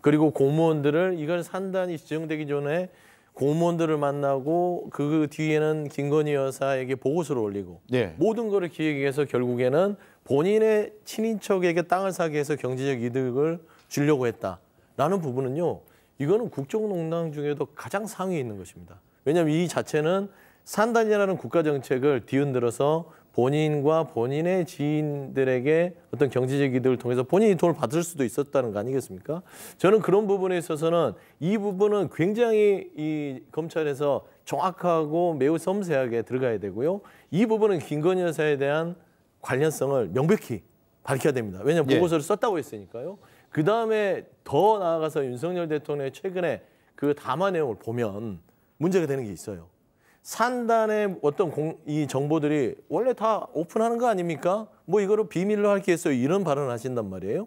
그리고 공무원들을 이걸 산단이 지정되기 전에 공무원들을 만나고 그 뒤에는 김건희 여사에게 보고서를 올리고 네. 모든 거를 기획해서 결국에는 본인의 친인척에게 땅을 사게 해서 경제적 이득을 주려고 했다라는 부분은요. 이거는 국정농단 중에도 가장 상위에 있는 것입니다. 왜냐하면 이 자체는 산단이라는 국가 정책을 뒤흔들어서 본인과 본인의 지인들에게 어떤 경제적 이득을 통해서 본인이 돈을 받을 수도 있었다는 거 아니겠습니까? 저는 그런 부분에 있어서는 이 부분은 굉장히 이 검찰에서 정확하고 매우 섬세하게 들어가야 되고요. 이 부분은 김건희 여사에 대한 관련성을 명백히 밝혀야 됩니다. 왜냐하면 예. 보고서를 예. 썼다고 했으니까요. 그다음에 더 나아가서 윤석열 대통령의 최근에 그 담화 내용을 보면 문제가 되는 게 있어요. 산단의 어떤 공, 이 정보들이 원래 다 오픈하는 거 아닙니까? 뭐 이거를 비밀로 할게 있어요. 이런 발언을 하신단 말이에요.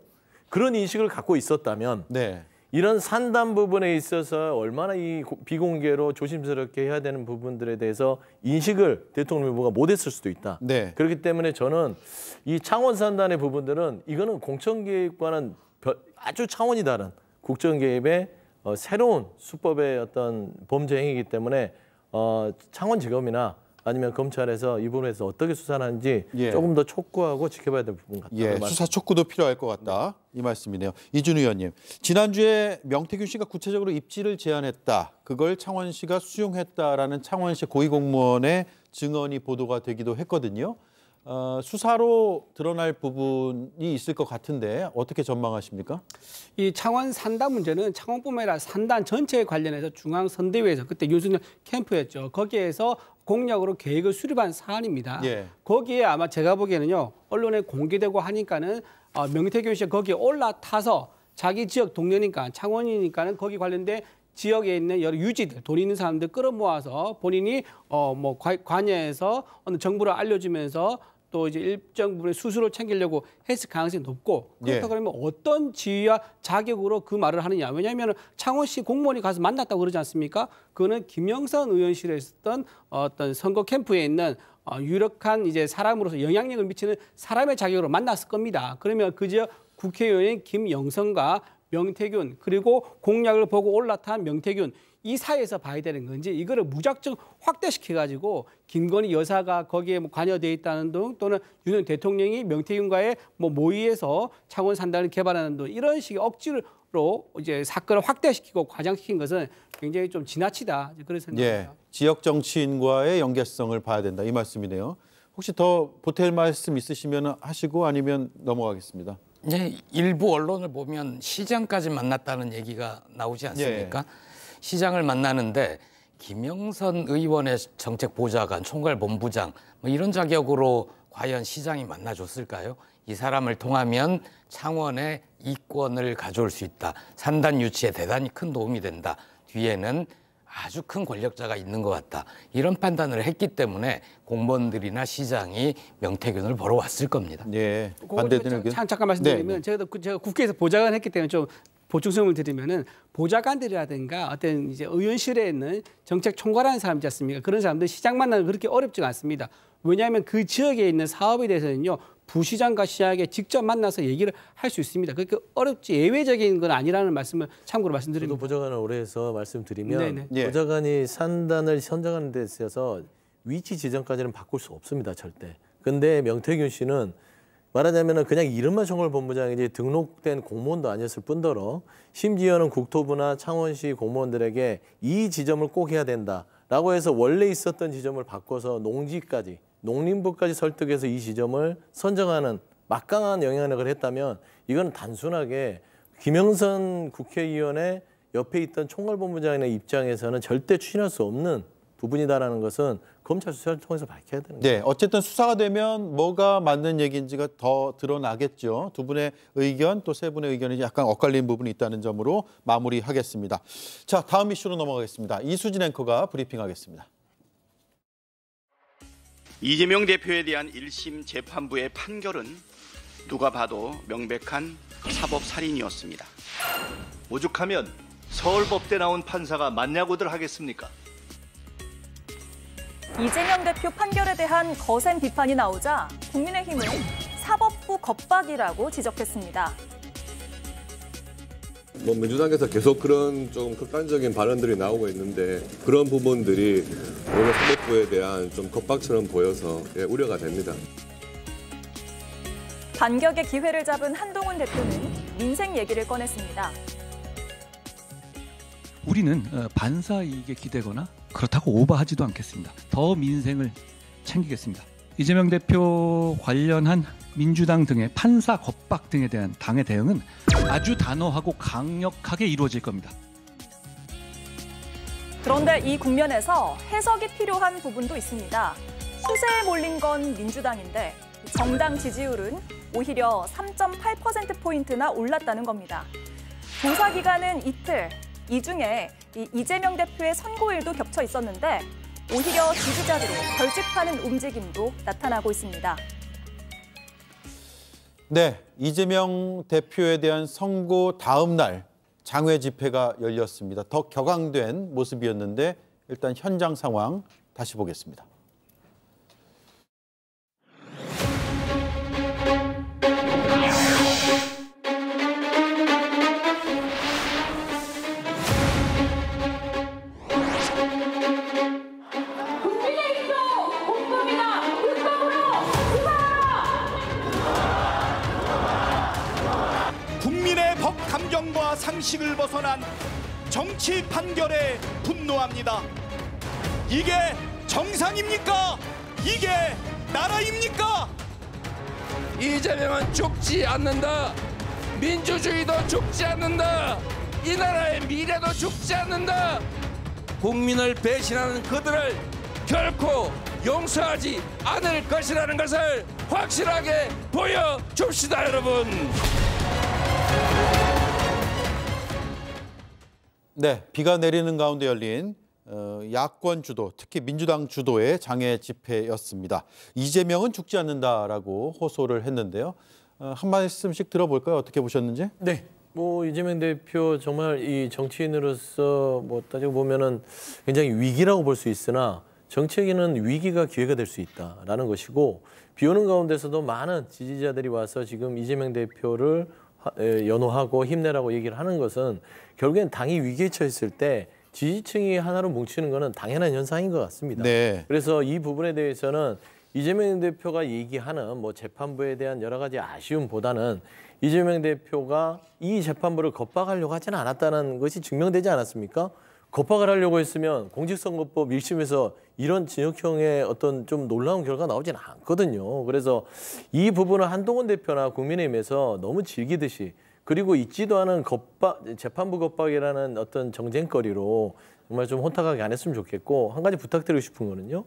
그런 인식을 갖고 있었다면 네. 이런 산단 부분에 있어서 얼마나 이 비공개로 조심스럽게 해야 되는 부분들에 대해서 인식을 대통령 후보가 못했을 수도 있다. 네. 그렇기 때문에 저는 이 창원 산단의 부분들은 이거는 공천 개입과는 아주 차원이 다른 국정 개입의 어, 새로운 수법의 어떤 범죄 행위이기 때문에 어, 창원지검이나 아니면 검찰에서 이 부분에서 어떻게 수사하는지 예. 조금 더 촉구하고 지켜봐야 될 부분 같다. 예, 수사 촉구도 필요할 것 같다. 네. 이 말씀이네요. 이준 의원님, 지난주에 명태균 씨가 구체적으로 입지를 제안했다. 그걸 창원시가 수용했다라는 창원시 고위공무원의 증언이 보도가 되기도 했거든요. 어, 수사로 드러날 부분이 있을 것 같은데 어떻게 전망하십니까? 이 창원 산단 문제는 창원뿐만 아니라 산단 전체에 관련해서 중앙선대위에서 그때 윤석열 캠프였죠. 거기에서 공약으로 계획을 수립한 사안입니다. 예. 거기에 아마 제가 보기에는요. 언론에 공개되고 하니까는 어, 명태교 씨가 거기에 올라타서 자기 지역 동료니까 창원이니까는 거기 관련된 지역에 있는 여러 유지들, 돈 있는 사람들 끌어모아서 본인이 어 뭐 관여해서 어느 정부를 알려주면서 또 이제 일정 부분의 수수료 챙기려고 했을 가능성이 높고 그렇다 예. 그러면 어떤 지위와 자격으로 그 말을 하느냐 왜냐하면 창원시 공무원이 가서 만났다고 그러지 않습니까? 그거는 김영선 의원실에 있었던 어떤 선거 캠프에 있는 어, 유력한 이제 사람으로서 영향력을 미치는 사람의 자격으로 만났을 겁니다. 그러면 그저 국회의원인 김영선과 명태균 그리고 공약을 보고 올라탄 명태균 이 사이에서 봐야 되는 건지 이거를 무작정 확대시켜가지고 김건희 여사가 거기에 뭐 관여돼 있다는 등 또는 윤 대통령이 명태균과의 뭐 모의에서 창원 산단을 개발하는 등 이런 식의 억지로 이제 사건을 확대시키고 과장시킨 것은 굉장히 좀 지나치다 그런 생각입니다. 예, 지역 정치인과의 연계성을 봐야 된다 이 말씀이네요. 혹시 더 보탤 말씀 있으시면 하시고 아니면 넘어가겠습니다. 네, 일부 언론을 보면 시장까지 만났다는 얘기가 나오지 않습니까? 예. 시장을 만나는데 김영선 의원의 정책 보좌관, 총괄 본부장 뭐 이런 자격으로 과연 시장이 만나줬을까요? 이 사람을 통하면 창원의 이권을 가져올 수 있다. 산단 유치에 대단히 큰 도움이 된다. 뒤에는 아주 큰 권력자가 있는 것 같다. 이런 판단을 했기 때문에 공무원들이나 시장이 명태균을 보러 왔을 겁니다. 네. 반대되는 의견. 잠깐 말씀드리면 네. 네. 제가, 그, 제가 국회에서 보좌관 했기 때문에 좀 보충성을 드리면은 보좌관들이라든가 어떤 이제 의원실에 있는 정책 총괄하는 사람이지 않습니까? 그런 사람들 시장 만나는 그렇게 어렵지가 않습니다. 왜냐하면 그 지역에 있는 사업에 대해서는요 부시장과 시장에 직접 만나서 얘기를 할 수 있습니다. 그렇게 어렵지 예외적인 건 아니라는 말씀을 참고로 말씀드립니다. 저도 보좌관을 오래 해서 말씀드리면 네네. 예. 보좌관이 산단을 선정하는 데 있어서 위치 지정까지는 바꿀 수 없습니다. 절대. 근데 명태균 씨는 말하자면 그냥 이름만 총괄본부장이지 등록된 공무원도 아니었을 뿐더러 심지어는 국토부나 창원시 공무원들에게 이 지점을 꼭 해야 된다라고 해서 원래 있었던 지점을 바꿔서 농지까지 농림부까지 설득해서 이 지점을 선정하는 막강한 영향력을 했다면 이건 단순하게 김영선 국회의원의 옆에 있던 총괄본부장의 입장에서는 절대 추진할 수 없는 부분이다라는 것은 검찰 수사를 통해서 밝혀야 되는 거예 네, 어쨌든 수사가 되면 뭐가 맞는 얘기인지가 더 드러나겠죠. 두 분의 의견 또 세 분의 의견이 약간 엇갈린 부분이 있다는 점으로 마무리하겠습니다. 자, 다음 이슈로 넘어가겠습니다. 이수진 앵커가 브리핑하겠습니다. 이재명 대표에 대한 1심 재판부의 판결은 누가 봐도 명백한 사법살인이었습니다. 오죽하면 서울법대 나온 판사가 맞냐고들 하겠습니까? 이재명 대표 판결에 대한 거센 비판이 나오자 국민의힘은 사법부 겁박이라고 지적했습니다. 뭐 민주당에서 계속 그런 좀 극단적인 발언들이 나오고 있는데 그런 부분들이 오늘 사법부에 대한 좀 겁박처럼 보여서 예, 우려가 됩니다. 반격의 기회를 잡은 한동훈 대표는 민생 얘기를 꺼냈습니다. 우리는 어, 반사 이익에 기대거나 그렇다고 오버하지도 않겠습니다. 더 민생을 챙기겠습니다. 이재명 대표 관련한 민주당 등의 판사 겁박 등에 대한 당의 대응은 아주 단호하고 강력하게 이루어질 겁니다. 그런데 이 국면에서 해석이 필요한 부분도 있습니다. 수세에 몰린 건 민주당인데 정당 지지율은 오히려 3.8%포인트나 올랐다는 겁니다. 조사 기간은 이틀, 이 중에 이 이재명 대표의 선고일도 겹쳐 있었는데 오히려 지지자들이 결집하는 움직임도 나타나고 있습니다. 네, 이재명 대표에 대한 선고 다음 날 장외 집회가 열렸습니다. 더 격앙된 모습이었는데 일단 현장 상황 다시 보겠습니다. 상식을 벗어난 정치 판결에 분노합니다. 이게 정상입니까? 이게 나라입니까? 이재명은 죽지 않는다. 민주주의도 죽지 않는다. 이 나라의 미래도 죽지 않는다. 국민을 배신하는 그들을 결코 용서하지 않을 것이라는 것을 확실하게 보여줍시다, 여러분. 네, 비가 내리는 가운데 열린 어, 야권 주도, 특히 민주당 주도의 장애 집회였습니다. 이재명은 죽지 않는다라고 호소를 했는데요. 어, 한 말씀씩 들어볼까요? 어떻게 보셨는지? 네. 뭐 이재명 대표 정말 이 정치인으로서 뭐 따지고 보면은 굉장히 위기라고 볼 수 있으나 정책에는 위기가 기회가 될 수 있다라는 것이고 비 오는 가운데서도 많은 지지자들이 와서 지금 이재명 대표를 연호하고 힘내라고 얘기를 하는 것은 결국엔 당이 위기에 처했을 때 지지층이 하나로 뭉치는 것은 당연한 현상인 것 같습니다. 네. 그래서 이 부분에 대해서는 이재명 대표가 얘기하는 뭐 재판부에 대한 여러 가지 아쉬움보다는 이재명 대표가 이 재판부를 겁박하려고 하지는 않았다는 것이 증명되지 않았습니까? 겁박을 하려고 했으면 공직선거법 1심에서 이런 진혁형의 어떤 좀 놀라운 결과 가 나오지는 않거든요. 그래서 이 부분은 한동훈 대표나 국민의힘에서 너무 즐기듯이 그리고 있지도 않은 겁박, 재판부 겁박이라는 어떤 정쟁거리로 정말 좀 혼탁하게 안 했으면 좋겠고 한 가지 부탁드리고 싶은 거는요.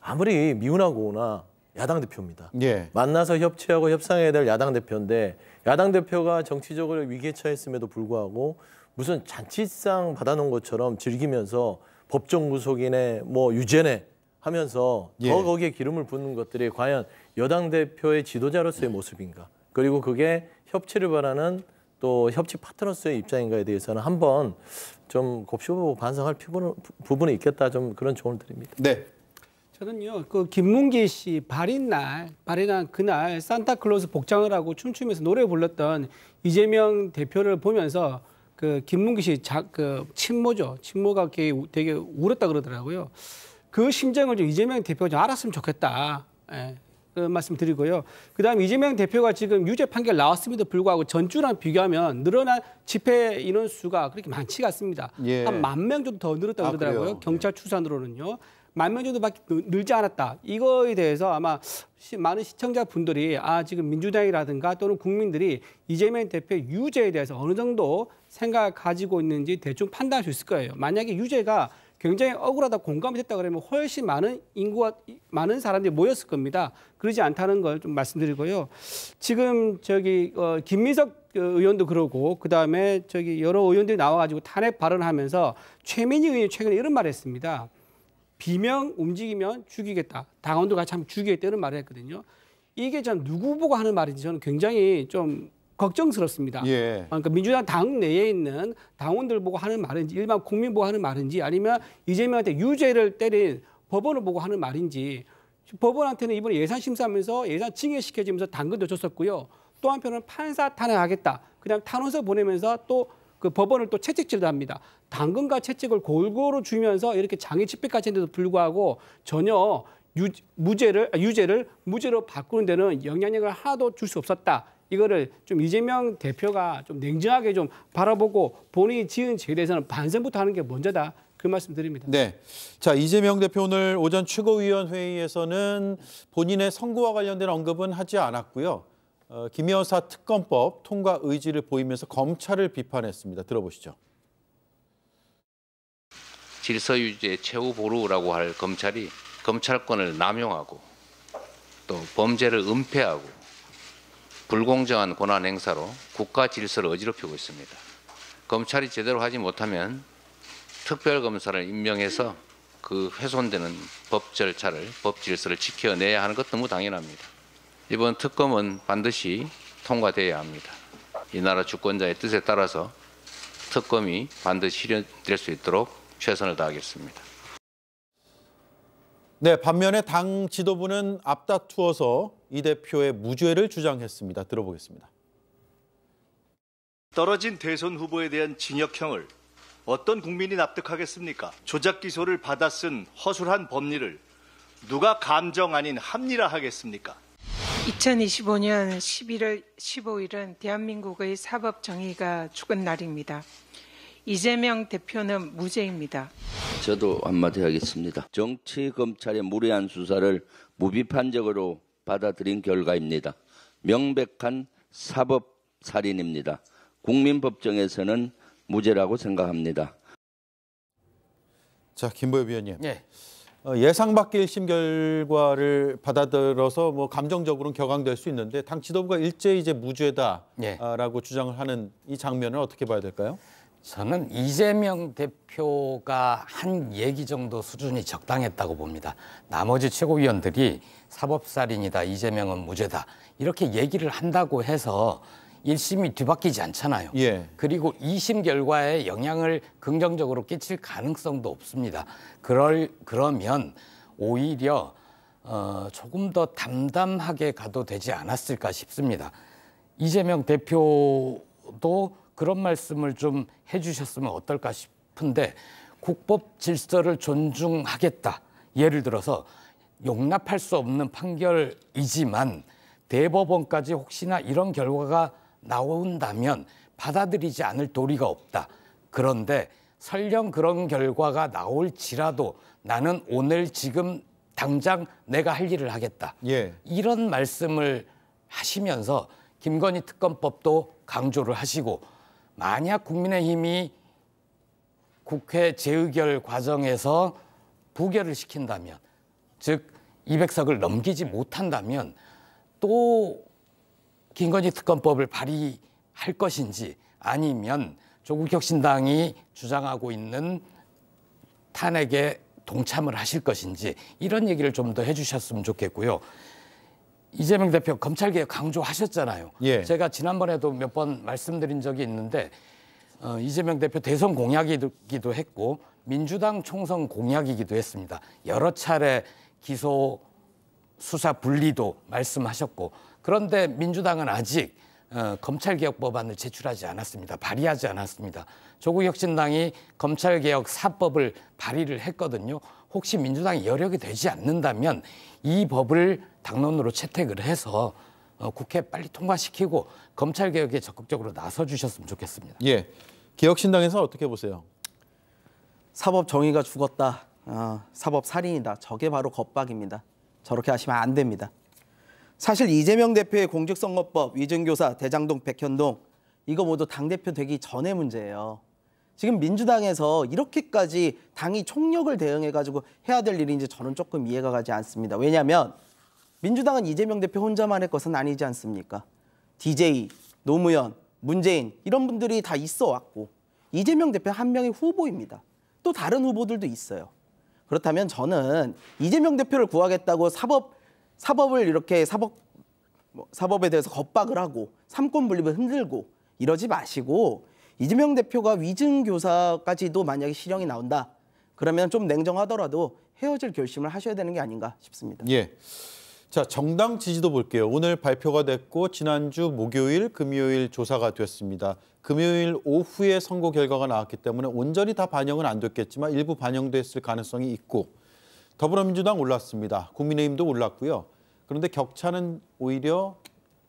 아무리 미운하고나 야당 대표입니다. 예. 만나서 협치하고 협상해야 될 야당 대표인데 야당 대표가 정치적으로 위기에 처했음에도 불구하고 무슨 잔치상 받아놓은 것처럼 즐기면서 법정 구속이네 뭐 유죄네 하면서 예. 더 거기에 기름을 붓는 것들이 과연 여당 대표의 지도자로서의 모습인가 그리고 그게 협치를 바라는 또 협치 파트너스의 입장인가에 대해서는 한번 좀 곱씹어보고 반성할 피부는, 부분이 있겠다 좀 그런 조언을 드립니다. 네. 저는요 그 김문기 씨 발인 날 발인한 그날 산타클로스 복장을 하고 춤추면서 노래 불렀던 이재명 대표를 보면서 그 김문기 씨 자, 그 친모죠. 친모가 되 되게 울었다 그러더라고요. 그 심정을 좀 이재명 대표가 좀 알았으면 좋겠다. 예. 그 말씀 드리고요. 그다음 이재명 대표가 지금 유죄 판결 나왔음에도 불구하고 전주랑 비교하면 늘어난 집회 인원 수가 그렇게 많지가 않습니다. 예. 한만 명 정도 더 늘었다 고 아, 그러더라고요. 그래요? 예. 경찰 추산으로는요. 예. 만명 정도밖에 늘지 않았다. 이거에 대해서 아마 많은 시청자분들이 아 지금 민주당이라든가 또는 국민들이 이재명 대표의 유죄에 대해서 어느 정도 생각을 가지고 있는지 대충 판단할 수 있을 거예요. 만약에 유죄가 굉장히 억울하다 공감이 됐다 그러면 훨씬 많은 인구가 많은 사람들이 모였을 겁니다. 그러지 않다는 걸 좀 말씀드리고요. 지금 저기 어, 김민석 의원도 그러고 그다음에 저기 여러 의원들이 나와 가지고 탄핵 발언하면서 최민희 의원이 최근에 이런 말을 했습니다. 비명 움직이면 죽이겠다. 당원들 같이 하면 죽이겠다는 말을 했거든요. 이게 전 누구 보고 하는 말인지 저는 굉장히 좀 걱정스럽습니다. 예. 그러니까 민주당 당 내에 있는 당원들 보고 하는 말인지 일반 국민 보고 하는 말인지 아니면 이재명한테 유죄를 때린 법원을 보고 하는 말인지 법원한테는 이번에 예산 심사하면서 예산 징계시켜지면서 당근도 줬었고요. 또 한편은 판사 탄핵하겠다. 그냥 탄원서 보내면서 또그 법원을 또 채찍질도 합니다. 당근과 채찍을 골고루 주면서 이렇게 장애 집행까지 했는데도 불구하고 전혀 유, 무죄를 아, 유죄를 무죄로 바꾸는 데는 영향력을 하나도 줄 수 없었다. 이거를 좀 이재명 대표가 좀 냉정하게 좀 바라보고 본인이 지은 죄에 대해서는 반성부터 하는 게 먼저다. 그 말씀드립니다. 네. 자, 이재명 대표 오늘 오전 최고위원 회의에서는 본인의 선거와 관련된 언급은 하지 않았고요. 어, 김 여사 특검법 통과 의지를 보이면서 검찰을 비판했습니다. 들어보시죠. 질서 유지의 최후 보루라고 할 검찰이 검찰권을 남용하고 또 범죄를 은폐하고 불공정한 권한 행사로 국가 질서를 어지럽히고 있습니다. 검찰이 제대로 하지 못하면 특별검사를 임명해서 그 훼손되는 법 절차를 법 질서를 지켜내야 하는 것 너무 당연합니다. 이번 특검은 반드시 통과돼야 합니다. 이 나라 주권자의 뜻에 따라서 특검이 반드시 실현될 수 있도록 최선을 다하겠습니다. 네, 반면에 당 지도부는 앞다투어서 이 대표의 무죄를 주장했습니다. 들어보겠습니다. 떨어진 대선 후보에 대한 징역형을 어떤 국민이 납득하겠습니까? 조작 기소를 받아 쓴 허술한 법리를 누가 감정 아닌 합리라 하겠습니까? 2025년 11월 15일은 대한민국의 사법 정의가 죽은 날입니다. 이재명 대표는 무죄입니다. 저도 한마디 하겠습니다. 정치 검찰의 무례한 수사를 무비판적으로 받아들인 결과입니다. 명백한 사법 살인입니다. 국민법정에서는 무죄라고 생각합니다. 자, 김보엽 위원님. 네. 어, 예상 밖의 1심 결과를 받아들어서뭐 감정적으로는 격앙될 수 있는데 당 지도부가 일제히 이제 무죄다라고 예. 주장을 하는 이 장면을 어떻게 봐야 될까요? 저는 이재명 대표가 한 얘기 정도 수준이 적당했다고 봅니다. 나머지 최고위원들이 사법살인이다, 이재명은 무죄다 이렇게 얘기를 한다고 해서 일심이 뒤바뀌지 않잖아요. 예. 그리고 이심 결과에 영향을 긍정적으로 끼칠 가능성도 없습니다. 그럴 그러면 오히려 어, 조금 더 담담하게 가도 되지 않았을까 싶습니다. 이재명 대표도 그런 말씀을 좀 해주셨으면 어떨까 싶은데 국법 질서를 존중하겠다. 예를 들어서 용납할 수 없는 판결이지만 대법원까지 혹시나 이런 결과가 나온다면 받아들이지 않을 도리가 없다. 그런데 설령 그런 결과가 나올지라도 나는 오늘 지금 당장 내가 할 일을 하겠다. 예. 이런 말씀을 하시면서 김건희 특검법도 강조를 하시고 만약 국민의힘이 국회 재의결 과정에서 부결을 시킨다면 즉 200석을 넘기지 못한다면 또 김건희 특검법을 발의할 것인지 아니면 조국 혁신당이 주장하고 있는 탄핵에 동참을 하실 것인지 이런 얘기를 좀 더 해주셨으면 좋겠고요. 이재명 대표 검찰개혁 강조하셨잖아요. 예. 제가 지난번에도 몇 번 말씀드린 적이 있는데 어, 이재명 대표 대선 공약이기도 했고 민주당 총선 공약이기도 했습니다. 여러 차례 기소 수사 분리도 말씀하셨고 그런데 민주당은 아직 어, 검찰개혁 법안을 제출하지 않았습니다. 발의하지 않았습니다. 조국혁신당이 검찰개혁 사법을 발의를 했거든요. 혹시 민주당이 여력이 되지 않는다면 이 법을 당론으로 채택을 해서 어, 국회 빨리 통과시키고 검찰개혁에 적극적으로 나서 주셨으면 좋겠습니다. 예, 개혁신당에서 어떻게 보세요? 사법 정의가 죽었다. 어, 사법 살인이다. 저게 바로 겁박입니다. 저렇게 하시면 안 됩니다. 사실 이재명 대표의 공직선거법, 위증교사, 대장동, 백현동 이거 모두 당대표 되기 전의 문제예요. 지금 민주당에서 이렇게까지 당이 총력을 대응해가지고 해야 될 일인지 저는 조금 이해가 가지 않습니다. 왜냐하면 민주당은 이재명 대표 혼자만 의 것은 아니지 않습니까? DJ, 노무현, 문재인 이런 분들이 다 있어 왔고 이재명 대표 한 명이 후보입니다. 또 다른 후보들도 있어요. 그렇다면 저는 이재명 대표를 구하겠다고 사법 사법을 이렇게 사법 뭐 사법에 대해서 겁박을 하고 삼권 분립을 흔들고 이러지 마시고 이재명 대표가 위증 교사까지도 만약에 실형이 나온다 그러면 좀 냉정하더라도 헤어질 결심을 하셔야 되는 게 아닌가 싶습니다. 예. 자 정당 지지도 볼게요. 오늘 발표가 됐고 지난주 목요일, 금요일 조사가 됐습니다. 금요일 오후에 선거 결과가 나왔기 때문에 온전히 다 반영은 안 됐겠지만 일부 반영됐을 가능성이 있고 더불어민주당 올랐습니다. 국민의힘도 올랐고요. 그런데 격차는 오히려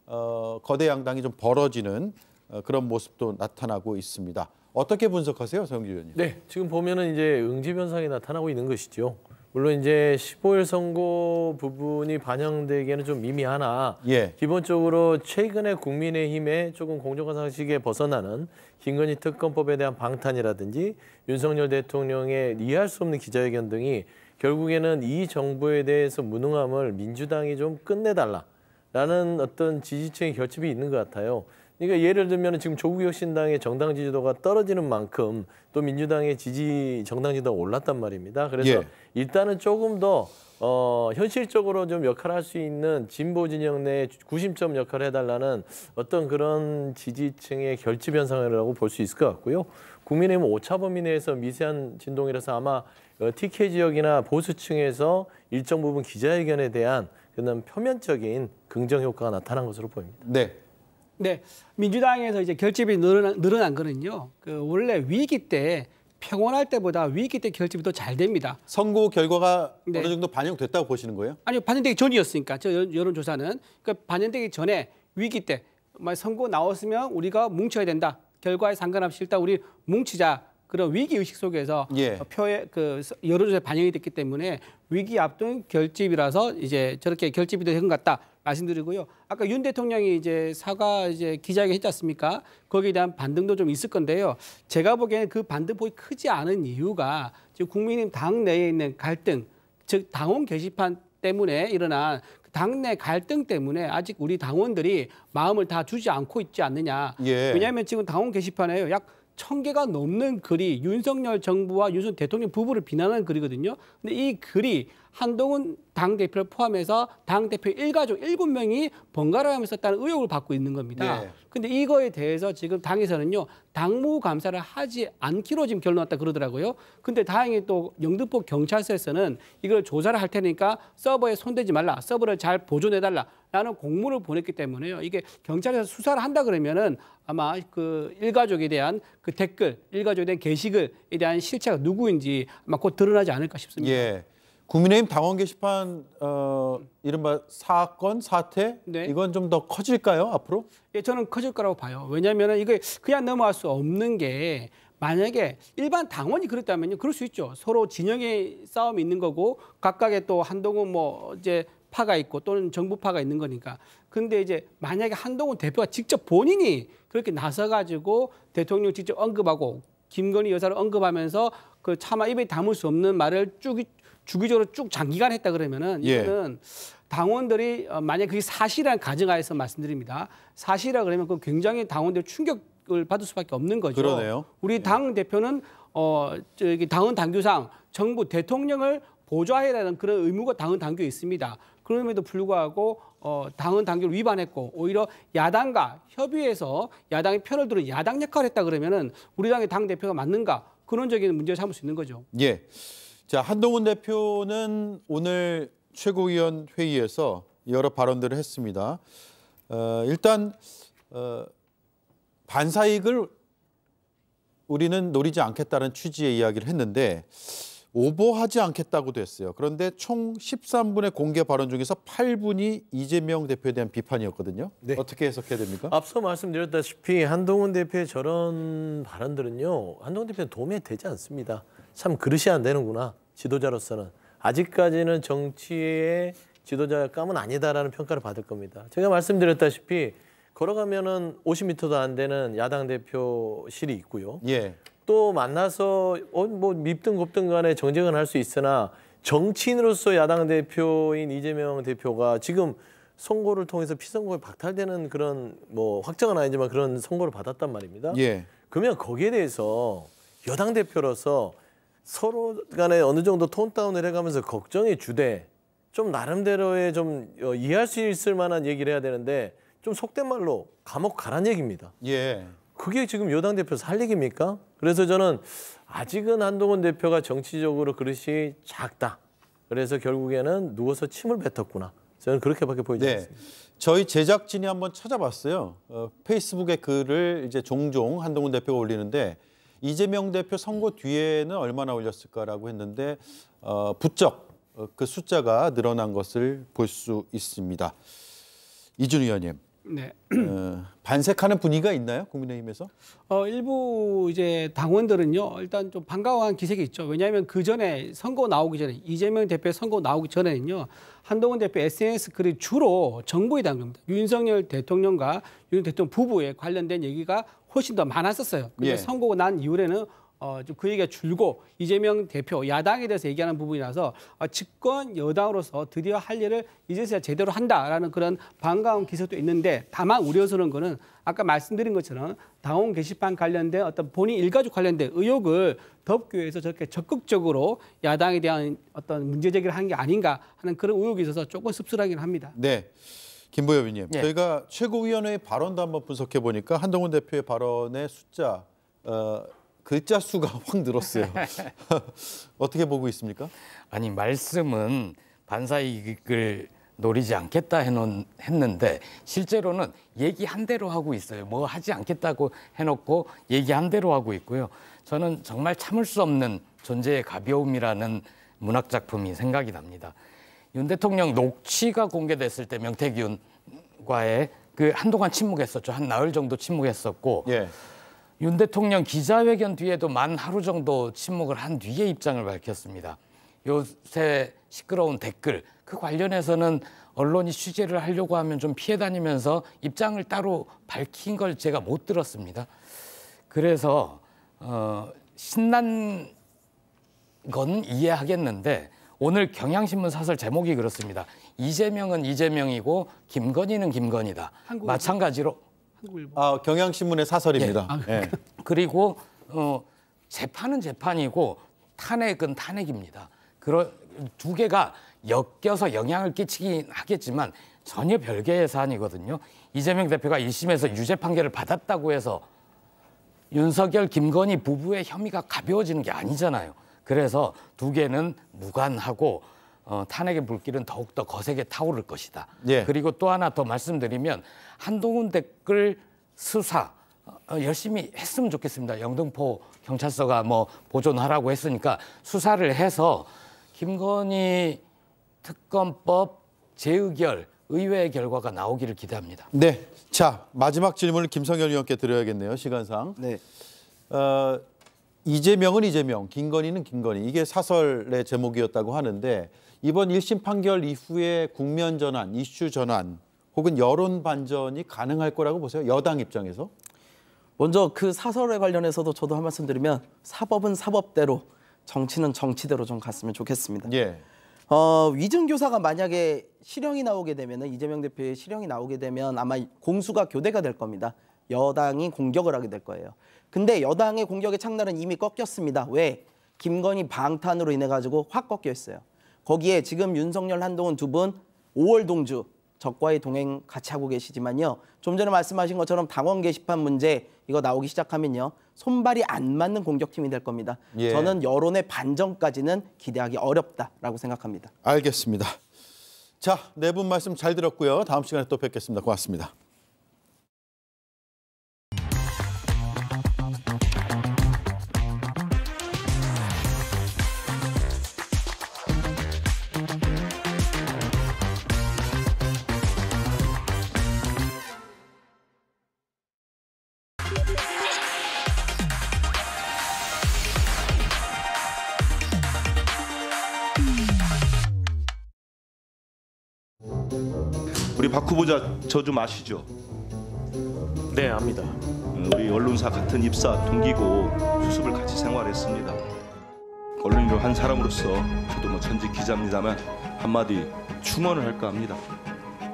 어, 거대 양당이 좀 벌어지는 어, 그런 모습도 나타나고 있습니다. 어떻게 분석하세요, 서영주 의원님? 네, 지금 보면은 이제 응집 현상이 나타나고 있는 것이죠. 물론 이제 15일 선거 부분이 반영되기에는 좀 미미하나 예. 기본적으로 최근에 국민의힘에 조금 공정한 상식에 벗어나는 김건희 특검법에 대한 방탄이라든지 윤석열 대통령의 이해할 수 없는 기자회견 등이 결국에는 이 정부에 대해서 무능함을 민주당이 좀 끝내달라라는 어떤 지지층의 결집이 있는 것 같아요. 그러니까 예를 들면 지금 조국 혁신당의 정당 지지도가 떨어지는 만큼 또 민주당의 지지 정당 지도가 올랐단 말입니다. 그래서 예. 일단은 조금 더 어, 현실적으로 좀역할할수 있는 진보 진영 내 구심점 역할을 해달라는 어떤 그런 지지층의 결집 현상이라고 볼 수 있을 것 같고요. 국민의힘 오차범위 내에서 미세한 진동이라서 아마 TK 어, 지역이나 보수층에서 일정 부분 기자회견에 대한 그런 표면적인 긍정 효과가 나타난 것으로 보입니다. 네. 네, 민주당에서 이제 결집이 늘어난, 늘어난 거는요. 그 원래 위기 때 평온할 때보다 위기 때 결집이 더 잘 됩니다. 선거 결과가 네. 어느 정도 반영됐다고 보시는 거예요? 아니요, 반영되기 전이었으니까 저 여론조사는 그러니까 반영되기 전에 위기 때 선거 나왔으면 우리가 뭉쳐야 된다. 결과에 상관없이 일단 우리 뭉치자 그런 위기 의식 속에서 예. 표에 그 여러 조에 사 반영이 됐기 때문에 위기 앞둔 결집이라서 이제 저렇게 결집이 된 것 같다 말씀드리고요. 아까 윤 대통령이 이제 사과 이제 기자회견 했지 않습니까? 거기에 대한 반등도 좀 있을 건데요. 제가 보기에는 그 반등폭이 크지 않은 이유가 지금 국민의힘 당 내에 있는 갈등, 즉 당원 게시판 때문에 일어난 그 당내 갈등 때문에 아직 우리 당원들이 마음을 다 주지 않고 있지 않느냐. 예. 왜냐하면 지금 당원 게시판에 약천 개가 넘는 글이 윤석열 정부와 윤석열 대통령 부부를 비난하는 글이거든요. 근데 이 글이 한동훈 당대표를 포함해서 당대표 일가족 일곱 명이 번갈아 가면서 썼다는 의혹을 받고 있는 겁니다. 네. 근데 이거에 대해서 지금 당에서는요. 당무 감사를 하지 않기로 지금 결론났다 그러더라고요. 근데 다행히 또 영등포 경찰서에서는 이걸 조사를 할 테니까 서버에 손대지 말라. 서버를 잘 보존해 달라. 라는 공문을 보냈기 때문에요. 이게 경찰에서 수사를 한다 그러면은 아마 그 일가족에 대한 그 댓글, 일가족에 대한 게시글에 대한 실체가 누구인지 아마 곧 드러나지 않을까 싶습니다. 예. 국민의힘 당원 게시판 어, 이른바 사건 사태 네. 이건 좀 더 커질까요 앞으로? 예, 저는 커질 거라고 봐요. 왜냐하면 이게 그냥 넘어갈 수 없는 게 만약에 일반 당원이 그랬다면요, 그럴 수 있죠. 서로 진영의 싸움이 있는 거고 각각의 또 한동훈 뭐 이제 파가 있고 또는 정부파가 있는 거니까. 근데 이제 만약에 한동훈 대표가 직접 본인이 그렇게 나서가지고 대통령 직접 언급하고 김건희 여사를 언급하면서 그 차마 입에 담을 수 없는 말을 쭉 주기적으로 쭉 장기간 했다 그러면은 예. 이거는 예. 당원들이 어, 만약 그게 사실이라 가정하에서 말씀드립니다. 사실이라 그러면 그 굉장히 당원들 충격을 받을 수밖에 없는 거죠. 그러네요. 우리 예. 당 대표는 어 저기 당원 당규상 정부 대통령을 보좌해라는 그런 의무가 당헌 당규에 있습니다. 그럼에도 불구하고 어, 당헌 당규를 위반했고 오히려 야당과 협의해서 야당의 편을 들은 야당 역할을 했다 그러면은 우리 당의 당 대표가 맞는가 그런 적인 문제를 삼을 수 있는 거죠. 예. 자, 한동훈 대표는 오늘 최고위원 회의에서 여러 발언들을 했습니다. 어, 일단 어, 반사익을 우리는 노리지 않겠다는 취지의 이야기를 했는데 오버하지 않겠다고도 했어요. 그런데 총 13분의 공개 발언 중에서 8분이 이재명 대표에 대한 비판이었거든요. 네. 어떻게 해석해야 됩니까? 앞서 말씀드렸다시피 한동훈 대표의 저런 발언들은요. 한동훈 대표는 도움이 되지 않습니다. 참 그릇이 안 되는구나. 지도자로서는 아직까지는 정치의 지도자감은 아니다라는 평가를 받을 겁니다. 제가 말씀드렸다시피 걸어가면은 50m도 안 되는 야당 대표실이 있고요. 예. 또 만나서 어, 뭐 밉든 곱든 간에 정쟁은 할 수 있으나 정치인으로서 야당 대표인 이재명 대표가 지금 선거를 통해서 피선거에 박탈되는 그런 뭐 확정은 아니지만 그런 선거를 받았단 말입니다. 예. 그러면 거기에 대해서 여당 대표로서 서로 간에 어느 정도 톤 다운을 해가면서 걱정이 주되 좀 나름대로의 좀 어, 이해할 수 있을 만한 얘기를 해야 되는데 좀 속된 말로 감옥 가란 얘기입니다. 예. 그게 지금 여당 대표 살리기입니까? 그래서 저는 아직은 한동훈 대표가 정치적으로 그릇이 작다. 그래서 결국에는 누워서 침을 뱉었구나. 저는 그렇게밖에 보이지 네. 않습니다. 저희 제작진이 한번 찾아봤어요. 어, 페이스북에 글을 이제 종종 한동훈 대표가 올리는데 이재명 대표 선거 뒤에는 얼마나 올렸을까라고 했는데 어, 부쩍 어, 그 숫자가 늘어난 것을 볼 수 있습니다. 이준 의원님. 네. 어, 반색하는 분위기가 있나요? 국민의힘에서? 어, 일부 이제 당원들은요. 일단 좀 반가워한 기색이 있죠. 왜냐하면 그 전에 선거 나오기 전에 이재명 대표 선거 나오기 전에는요. 한동훈 대표 SNS 글이 주로 정부에 담깁니다. 윤석열 대통령과 윤 대통령 부부에 관련된 얘기가 훨씬 더 많았었어요. 근데 예. 선거가 난 이후에는 어, 좀 그 얘기가 줄고 이재명 대표 야당에 대해서 얘기하는 부분이라서 어, 집권 여당으로서 드디어 할 일을 이제서야 제대로 한다라는 그런 반가운 기사도 있는데 다만 우려스러운 거는 아까 말씀드린 것처럼 당원 게시판 관련된 어떤 본인 일가족 관련된 의혹을 덮기 위해서 저렇게 적극적으로 야당에 대한 어떤 문제 제기를 한 게 아닌가 하는 그런 의혹이 있어서 조금 씁쓸하긴 합니다. 네. 김보엽님, 네. 저희가 최고위원회의 발언도 한번 분석해 보니까 한동훈 대표의 발언의 숫자 어, 글자 수가 [laughs] 확 늘었어요. [laughs] 어떻게 보고 있습니까? 아니 말씀은 반사 이익을 노리지 않겠다 해놓은, 했는데 실제로는 얘기한 대로 하고 있어요. 뭐 하지 않겠다고 해놓고 얘기한 대로 하고 있고요. 저는 정말 참을 수 없는 존재의 가벼움이라는 문학 작품이 생각이 납니다. 윤 대통령 녹취가 공개됐을 때 명태균과의 그 한동안 침묵했었죠. 한 나흘 정도 침묵했었고 예. 윤 대통령 기자회견 뒤에도 만 하루 정도 침묵을 한 뒤에 입장을 밝혔습니다. 요새 시끄러운 댓글 그 관련해서는 언론이 취재를 하려고 하면 좀 피해 다니면서 입장을 따로 밝힌 걸 제가 못 들었습니다. 그래서 어, 신난 건 이해하겠는데 오늘 경향신문 사설 제목이 그렇습니다. 이재명은 이재명이고 김건희는 김건희다. 한국... 마찬가지로 아, 경향신문의 사설입니다. 예. 아, 예. [laughs] 그리고 어, 재판은 재판이고 탄핵은 탄핵입니다. 그러, 두 개가 엮여서 영향을 끼치긴 하겠지만 전혀 별개의 사안이거든요. 이재명 대표가 1심에서 유죄 판결을 받았다고 해서 윤석열, 김건희 부부의 혐의가 가벼워지는 게 아니잖아요. 그래서 두 개는 무관하고 어, 탄핵의 불길은 더욱더 거세게 타오를 것이다. 예. 그리고 또 하나 더 말씀드리면 한동훈 댓글 수사 어, 열심히 했으면 좋겠습니다. 영등포 경찰서가 뭐 보존하라고 했으니까 수사를 해서 김건희 특검법 재의결 의회의 결과가 나오기를 기대합니다. 네. 자, 마지막 질문을 김성열 의원께 드려야겠네요. 시간상. 네. 어, 이재명은 이재명, 김건희는 김건희. 이게 사설의 제목이었다고 하는데 이번 1심 판결 이후에 국면 전환, 이슈 전환 혹은 여론 반전이 가능할 거라고 보세요? 여당 입장에서? 먼저 그 사설에 관련해서도 저도 한 말씀 드리면 사법은 사법대로 정치는 정치대로 좀 갔으면 좋겠습니다. 예. 어, 위증교사가 만약에 실형이 나오게 되면 이재명 대표의 실형이 나오게 되면 아마 공수가 교대가 될 겁니다. 여당이 공격을 하게 될 거예요. 근데 여당의 공격의 창날은 이미 꺾였습니다. 왜? 김건희 방탄으로 인해 가지고 확 꺾여 있어요. 거기에 지금 윤석열, 한동훈 두 분 5월 동주 적과의 동행 같이 하고 계시지만요. 좀 전에 말씀하신 것처럼 당원 게시판 문제 이거 나오기 시작하면요. 손발이 안 맞는 공격팀이 될 겁니다. 예. 저는 여론의 반전까지는 기대하기 어렵다라고 생각합니다. 알겠습니다. 자, 네 분 말씀 잘 들었고요. 다음 시간에 또 뵙겠습니다. 고맙습니다. 박 아, 후보자 저좀 아시죠? 네 압니다. 음, 우리 언론사 같은 입사 동기고 수습을 같이 생활했습니다. 언론인으로 한 사람으로서 저도 뭐 천직 기자입니다만 한마디 충원을 할까 합니다.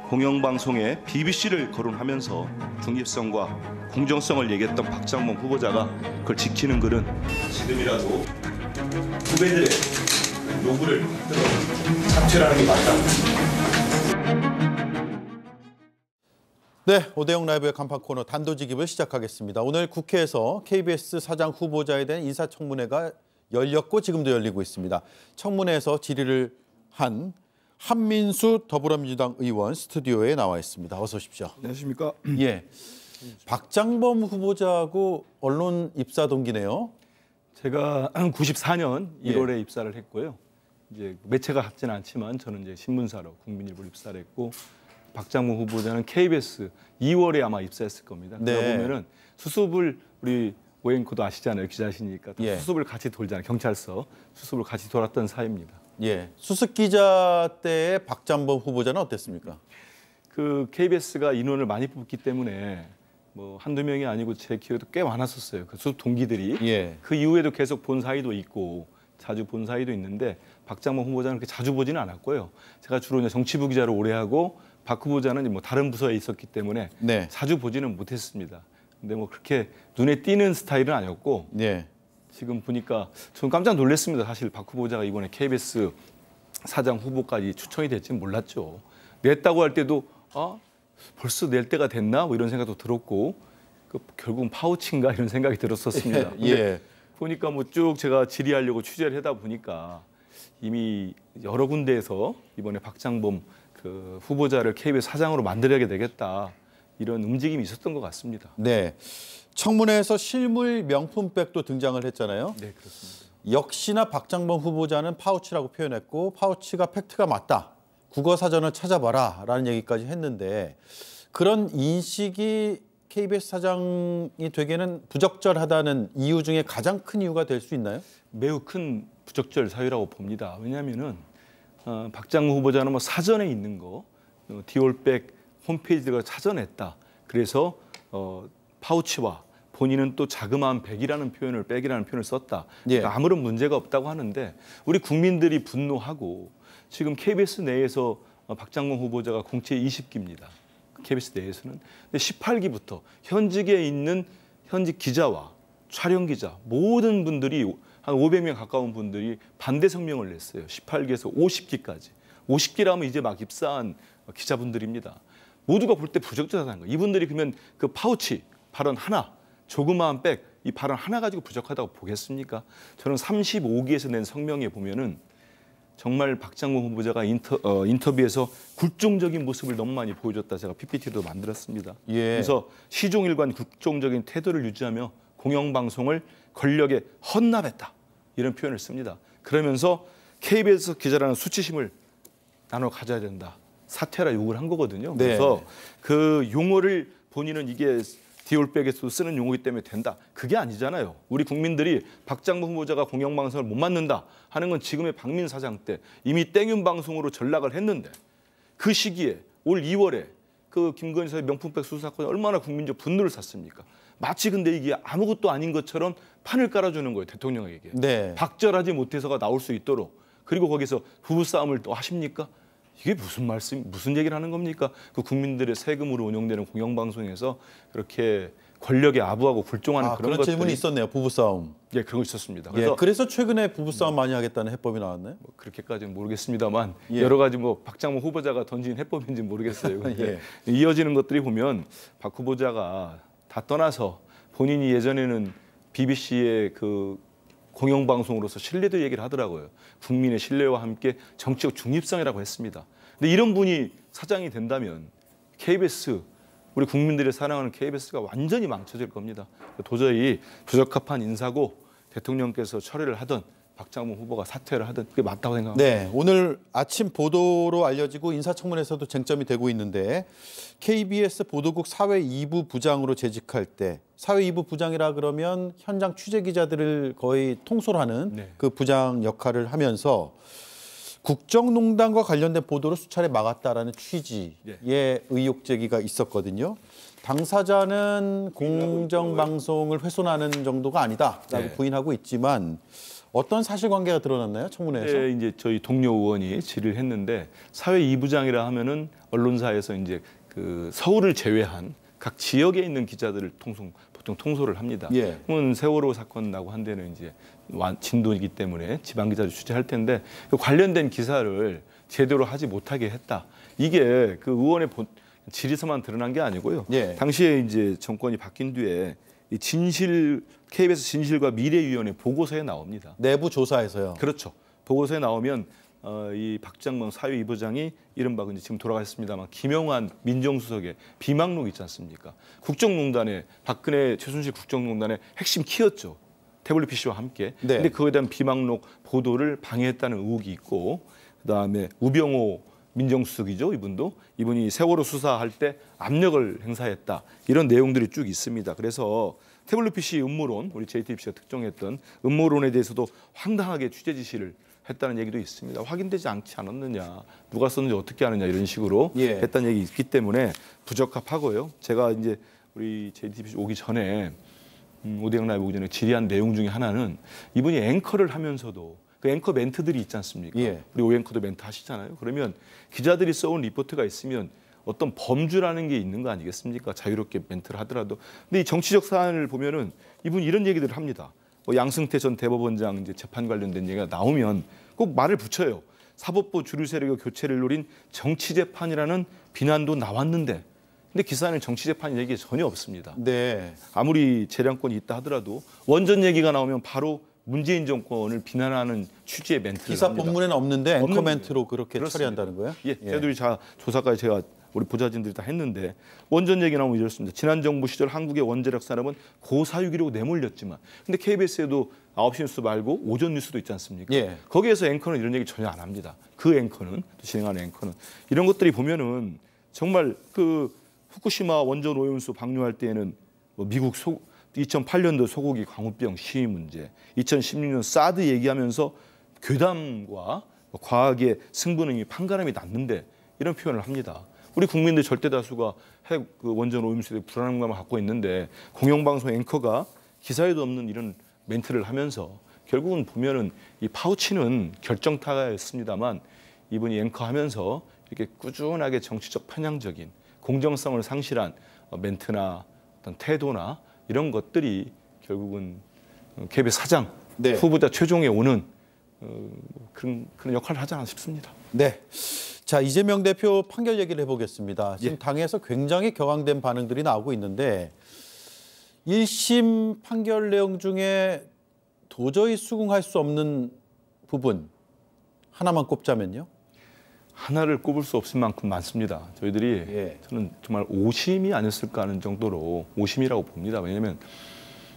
공영방송에 BBC를 거론하면서 중립성과 공정성을 얘기했던 박장범 후보자가 그걸 지키는 글은 지금이라도 후배들의 요구를 들어 착취라는 게 맞다. 네, 오대영 라이브의 간판 코너 단도직입을 시작하겠습니다. 오늘 국회에서 KBS 사장 후보자에 대한 인사청문회가 열렸고 지금도 열리고 있습니다. 청문회에서 질의를 한 한민수 더불어민주당 의원 스튜디오에 나와 있습니다. 어서 오십시오. 네, 안녕하십니까? [clears throat] 예. 박장범 후보자하고 언론 입사 동기네요. 제가 94년 [clears throat] 1월에 예. 입사를 했고요. 이제 매체가 같지는 않지만 저는 이제 신문사로 국민일보 입사를 했고 박장무 후보자는 KBS 2월에 아마 입사했을 겁니다. 네. 그러다 보면은 수습을 우리 오앵커도 아시잖아요. 기자시니까 예. 수습을 같이 돌잖아요. 경찰서 수습을 같이 돌았던 사이입니다. 예. 수습 기자 때 박장범 후보자는 어땠습니까? 그 KBS가 인원을 많이 뽑기 때문에 뭐 한두 명이 아니고 제 기억에도 꽤 많았었어요. 그 수습 동기들이. 예. 그 이후에도 계속 본 사이도 있고 자주 본 사이도 있는데 박장범 후보자는 그렇게 자주 보지는 않았고요. 제가 주로 이제 정치부 기자를 오래 하고 박 후보자는 뭐 다른 부서에 있었기 때문에 네. 자주 보지는 못했습니다. 근데 뭐 그렇게 눈에 띄는 스타일은 아니었고 네. 지금 보니까 저는 깜짝 놀랐습니다. 사실 박 후보자가 이번에 KBS 사장 후보까지 추천이 될지는 몰랐죠. 냈다고 할 때도 아 벌써 낼 때가 됐나 뭐 이런 생각도 들었고 그 결국은 파우치인가 이런 생각이 들었었습니다. [laughs] 예. 보니까 뭐 쭉 제가 질의하려고 취재를 하다 보니까 이미 여러 군데에서 이번에 박장범 그 후보자를 KBS 사장으로 만들어야 되겠다 이런 움직임이 있었던 것 같습니다. 네, 청문회에서 실물 명품백도 등장을 했잖아요. 네, 그렇습니다. 역시나 박장범 후보자는 파우치라고 표현했고 파우치가 팩트가 맞다. 국어 사전을 찾아봐라 라는 얘기까지 했는데 그런 인식이 KBS 사장이 되기에는 부적절하다는 이유 중에 가장 큰 이유가 될 수 있나요? 매우 큰 부적절 사유라고 봅니다. 왜냐하면 어, 박장무 후보자는 뭐 사전에 있는 거 어, 디올백 홈페이지가 찾아냈다 그래서 어, 파우치와 본인은 또 자그마한 백이라는 표현을 백이라는 표현을 썼다. 예. 그러니까 아무런 문제가 없다고 하는데 우리 국민들이 분노하고 지금 KBS 내에서 어, 박장문 후보자가 공채 20기입니다. KBS 내에서는 근데 18기부터 현직에 있는 현직 기자와 촬영 기자 모든 분들이 한 500명 가까운 분들이 반대 성명을 냈어요. 18기에서 50기까지. 50기라면 이제 막 입사한 기자분들입니다. 모두가 볼 때 부적절하다는 거예요. 이분들이 그러면 그 파우치 발언 하나, 조그마한 백, 이 발언 하나 가지고 부적하다고 보겠습니까? 저는 35기에서 낸 성명에 보면은 정말 박장훈 후보자가 인터, 어, 인터뷰에서 굴종적인 모습을 너무 많이 보여줬다 제가 PPT도 만들었습니다. 예. 그래서 시종일관 굴종적인 태도를 유지하며 공영방송을 권력에 헌납했다. 이런 표현을 씁니다. 그러면서 KBS 기자라는 수치심을 나눠 가져야 된다. 사퇴라 욕을 한 거거든요. 네. 그래서 그 용어를 본인은 이게 디올백에서 쓰는 용어이기 때문에 된다. 그게 아니잖아요. 우리 국민들이 박장부 후보자가 공영방송을 못 맞는다 하는 건 지금의 박민 사장 때 이미 땡윤 방송으로 전락을 했는데 그 시기에 올 2월에 그 김건희 사의 명품백 수수 사건이 얼마나 국민적 분노를 샀습니까? 마치 근데 이게 아무것도 아닌 것처럼 판을 깔아주는 거예요 대통령에게 네. 박절하지 못해서가 나올 수 있도록 그리고 거기서 부부싸움을 또 하십니까? 이게 무슨 말씀 무슨 얘기를 하는 겁니까? 그 국민들의 세금으로 운영되는 공영방송에서 그렇게 권력에 아부하고 굴종하는 아, 그런, 그런 질문이 있었네요. 부부싸움. 예, 그런 거 있었습니다. 예, 그래서, 예, 그래서 최근에 부부싸움 뭐, 많이 하겠다는 해법이 나왔네뭐 그렇게까지는 모르겠습니다만 예. 여러 가지 뭐 박장모 후보자가 던진 해법인지 모르겠어요. [laughs] 근데 예. 이어지는 것들이 보면 박 후보자가 다 떠나서 본인이 예전에는 BBC의 그 공영방송으로서 신뢰도 얘기를 하더라고요. 국민의 신뢰와 함께 정치적 중립성이라고 했습니다. 근데 이런 분이 사장이 된다면 KBS 우리 국민들이 사랑하는 KBS가 완전히 망쳐질 겁니다. 도저히 부적합한 인사고 대통령께서 처리를 하던 박장훈 후보가 사퇴를 하든 그게 맞다고 생각합니다. 네, 오늘 아침 보도로 알려지고 인사청문회에서도 쟁점이 되고 있는데 KBS 보도국 사회 2부 부장으로 재직할 때 사회 2부 부장이라 그러면 현장 취재 기자들을 거의 통솔하는 네. 그 부장 역할을 하면서 국정농단과 관련된 보도를 수차례 막았다라는 취지의 네. 의혹 제기가 있었거든요. 당사자는 공정방송을 훼손하는 정도가 아니다라고 네. 부인하고 있지만 어떤 사실관계가 드러났나요? 청문회에서? 네, 이제 저희 동료 의원이 질의를 했는데 사회 이부장이라 하면은 언론사에서 이제 그 서울을 제외한 각 지역에 있는 기자들을 통송 보통 통소를 합니다. 예. 그러면 세월호 사건 나고 한 데는 이제 진도이기 때문에 지방 기자를 취재할 텐데 그 관련된 기사를 제대로 하지 못하게 했다. 이게 그 의원의 본, 질에서만 드러난 게 아니고요. 예. 당시에 이제 정권이 바뀐 뒤에 이 진실 KBS 진실과 미래위원회 보고서에 나옵니다. 내부 조사에서요. 그렇죠. 보고서에 나오면 어, 이 박장문 사위 이부장이 이른바 근데 지금 돌아가셨습니다만 김영환 민정수석의 비망록 있지 않습니까? 국정농단에 박근혜 최순실 국정농단의 핵심 키였죠. 태 PC와 함께. 네. 근데 그거에 대한 비망록 보도를 방해했다는 의혹이 있고 그다음에 우병호 민정수석이죠 이분도 이분이 세월호 수사할 때 압력을 행사했다 이런 내용들이 쭉 있습니다. 그래서 태블릿 PC 음모론, 우리 JTBC가 특정했던 음모론에 대해서도 황당하게 취재 지시를 했다는 얘기도 있습니다. 확인되지 않지 않았느냐, 누가 썼는지 어떻게 아느냐 이런 식으로 예. 했다는 얘기 있기 때문에 부적합하고요. 제가 이제 우리 JTBC 오기 전에 음, 오디영 라이브 오기 전에 질의한 내용 중에 하나는 이분이 앵커를 하면서도 그 앵커 멘트들이 있지 않습니까? 예. 우리 오앵커도 멘트 하시잖아요. 그러면 기자들이 써온 리포트가 있으면 어떤 범주라는 게 있는 거 아니겠습니까? 자유롭게 멘트를 하더라도. 근데 이 정치적 사안을 보면은 이분 이런 얘기들을 합니다. 뭐 양승태 전 대법원장 이제 재판 관련된 얘기가 나오면 꼭 말을 붙여요. 사법부 주류 세력의 교체를 노린 정치 재판이라는 비난도 나왔는데 근데 기사에는 그 정치 재판 얘기 가 전혀 없습니다. 네. 아무리 재량권이 있다 하더라도 원전 얘기가 나오면 바로 문재인 정권을 비난하는 취지의 멘트를 기사 합니다. 본문에는 없는데 앵커 멘트로 그렇게 그렇습니다. 처리한다는 거예요? 예, 예. 저도 조사까지 제가 우리 부자진들이 다 했는데 원전 얘기 나오면 이렇습니다. 지난 정부 시절 한국의 원자력 산업은 고사육이라고 내몰렸지만 근데 KBS에도 아홉 시 뉴스 말고 오전 뉴스도 있지 않습니까? 예. 거기에서 앵커는 이런 얘기 전혀 안 합니다. 그 앵커는 또 진행하는 앵커는 이런 것들이 보면은 정말 그 후쿠시마 원전 오염수 방류할 때에는 뭐 미국 소 2008년도 소고기 광우병 시위 문제, 2016년 사드 얘기하면서 괴담과 과학의 승부능이 판가름이 났는데 이런 표현을 합니다. 우리 국민들 절대 다수가 핵 그 원전 오염수에 불안감을 갖고 있는데 공영방송 앵커가 기사에도 없는 이런 멘트를 하면서 결국은 보면은 이 파우치는 결정타였습니다만 이분이 앵커하면서 이렇게 꾸준하게 정치적 편향적인 공정성을 상실한 어, 멘트나 어떤 태도나 이런 것들이 결국은 개비 어, 사장 네. 후보자 최종에 오는 어, 뭐 그런 그런 역할을 하지 않아 싶습니다. 네. 자 이재명 대표 판결 얘기를 해보겠습니다. 예. 지금 예. 당에서 굉장히 격앙된 반응들이 나오고 있는데 1심 판결 내용 중에 도저히 수긍할 수 없는 부분 하나만 꼽자면요? 하나를 꼽을 수 없을 만큼 많습니다. 저희들이 예. 저는 정말 오심이 아니었을까 하는 정도로 오심이라고 봅니다. 왜냐하면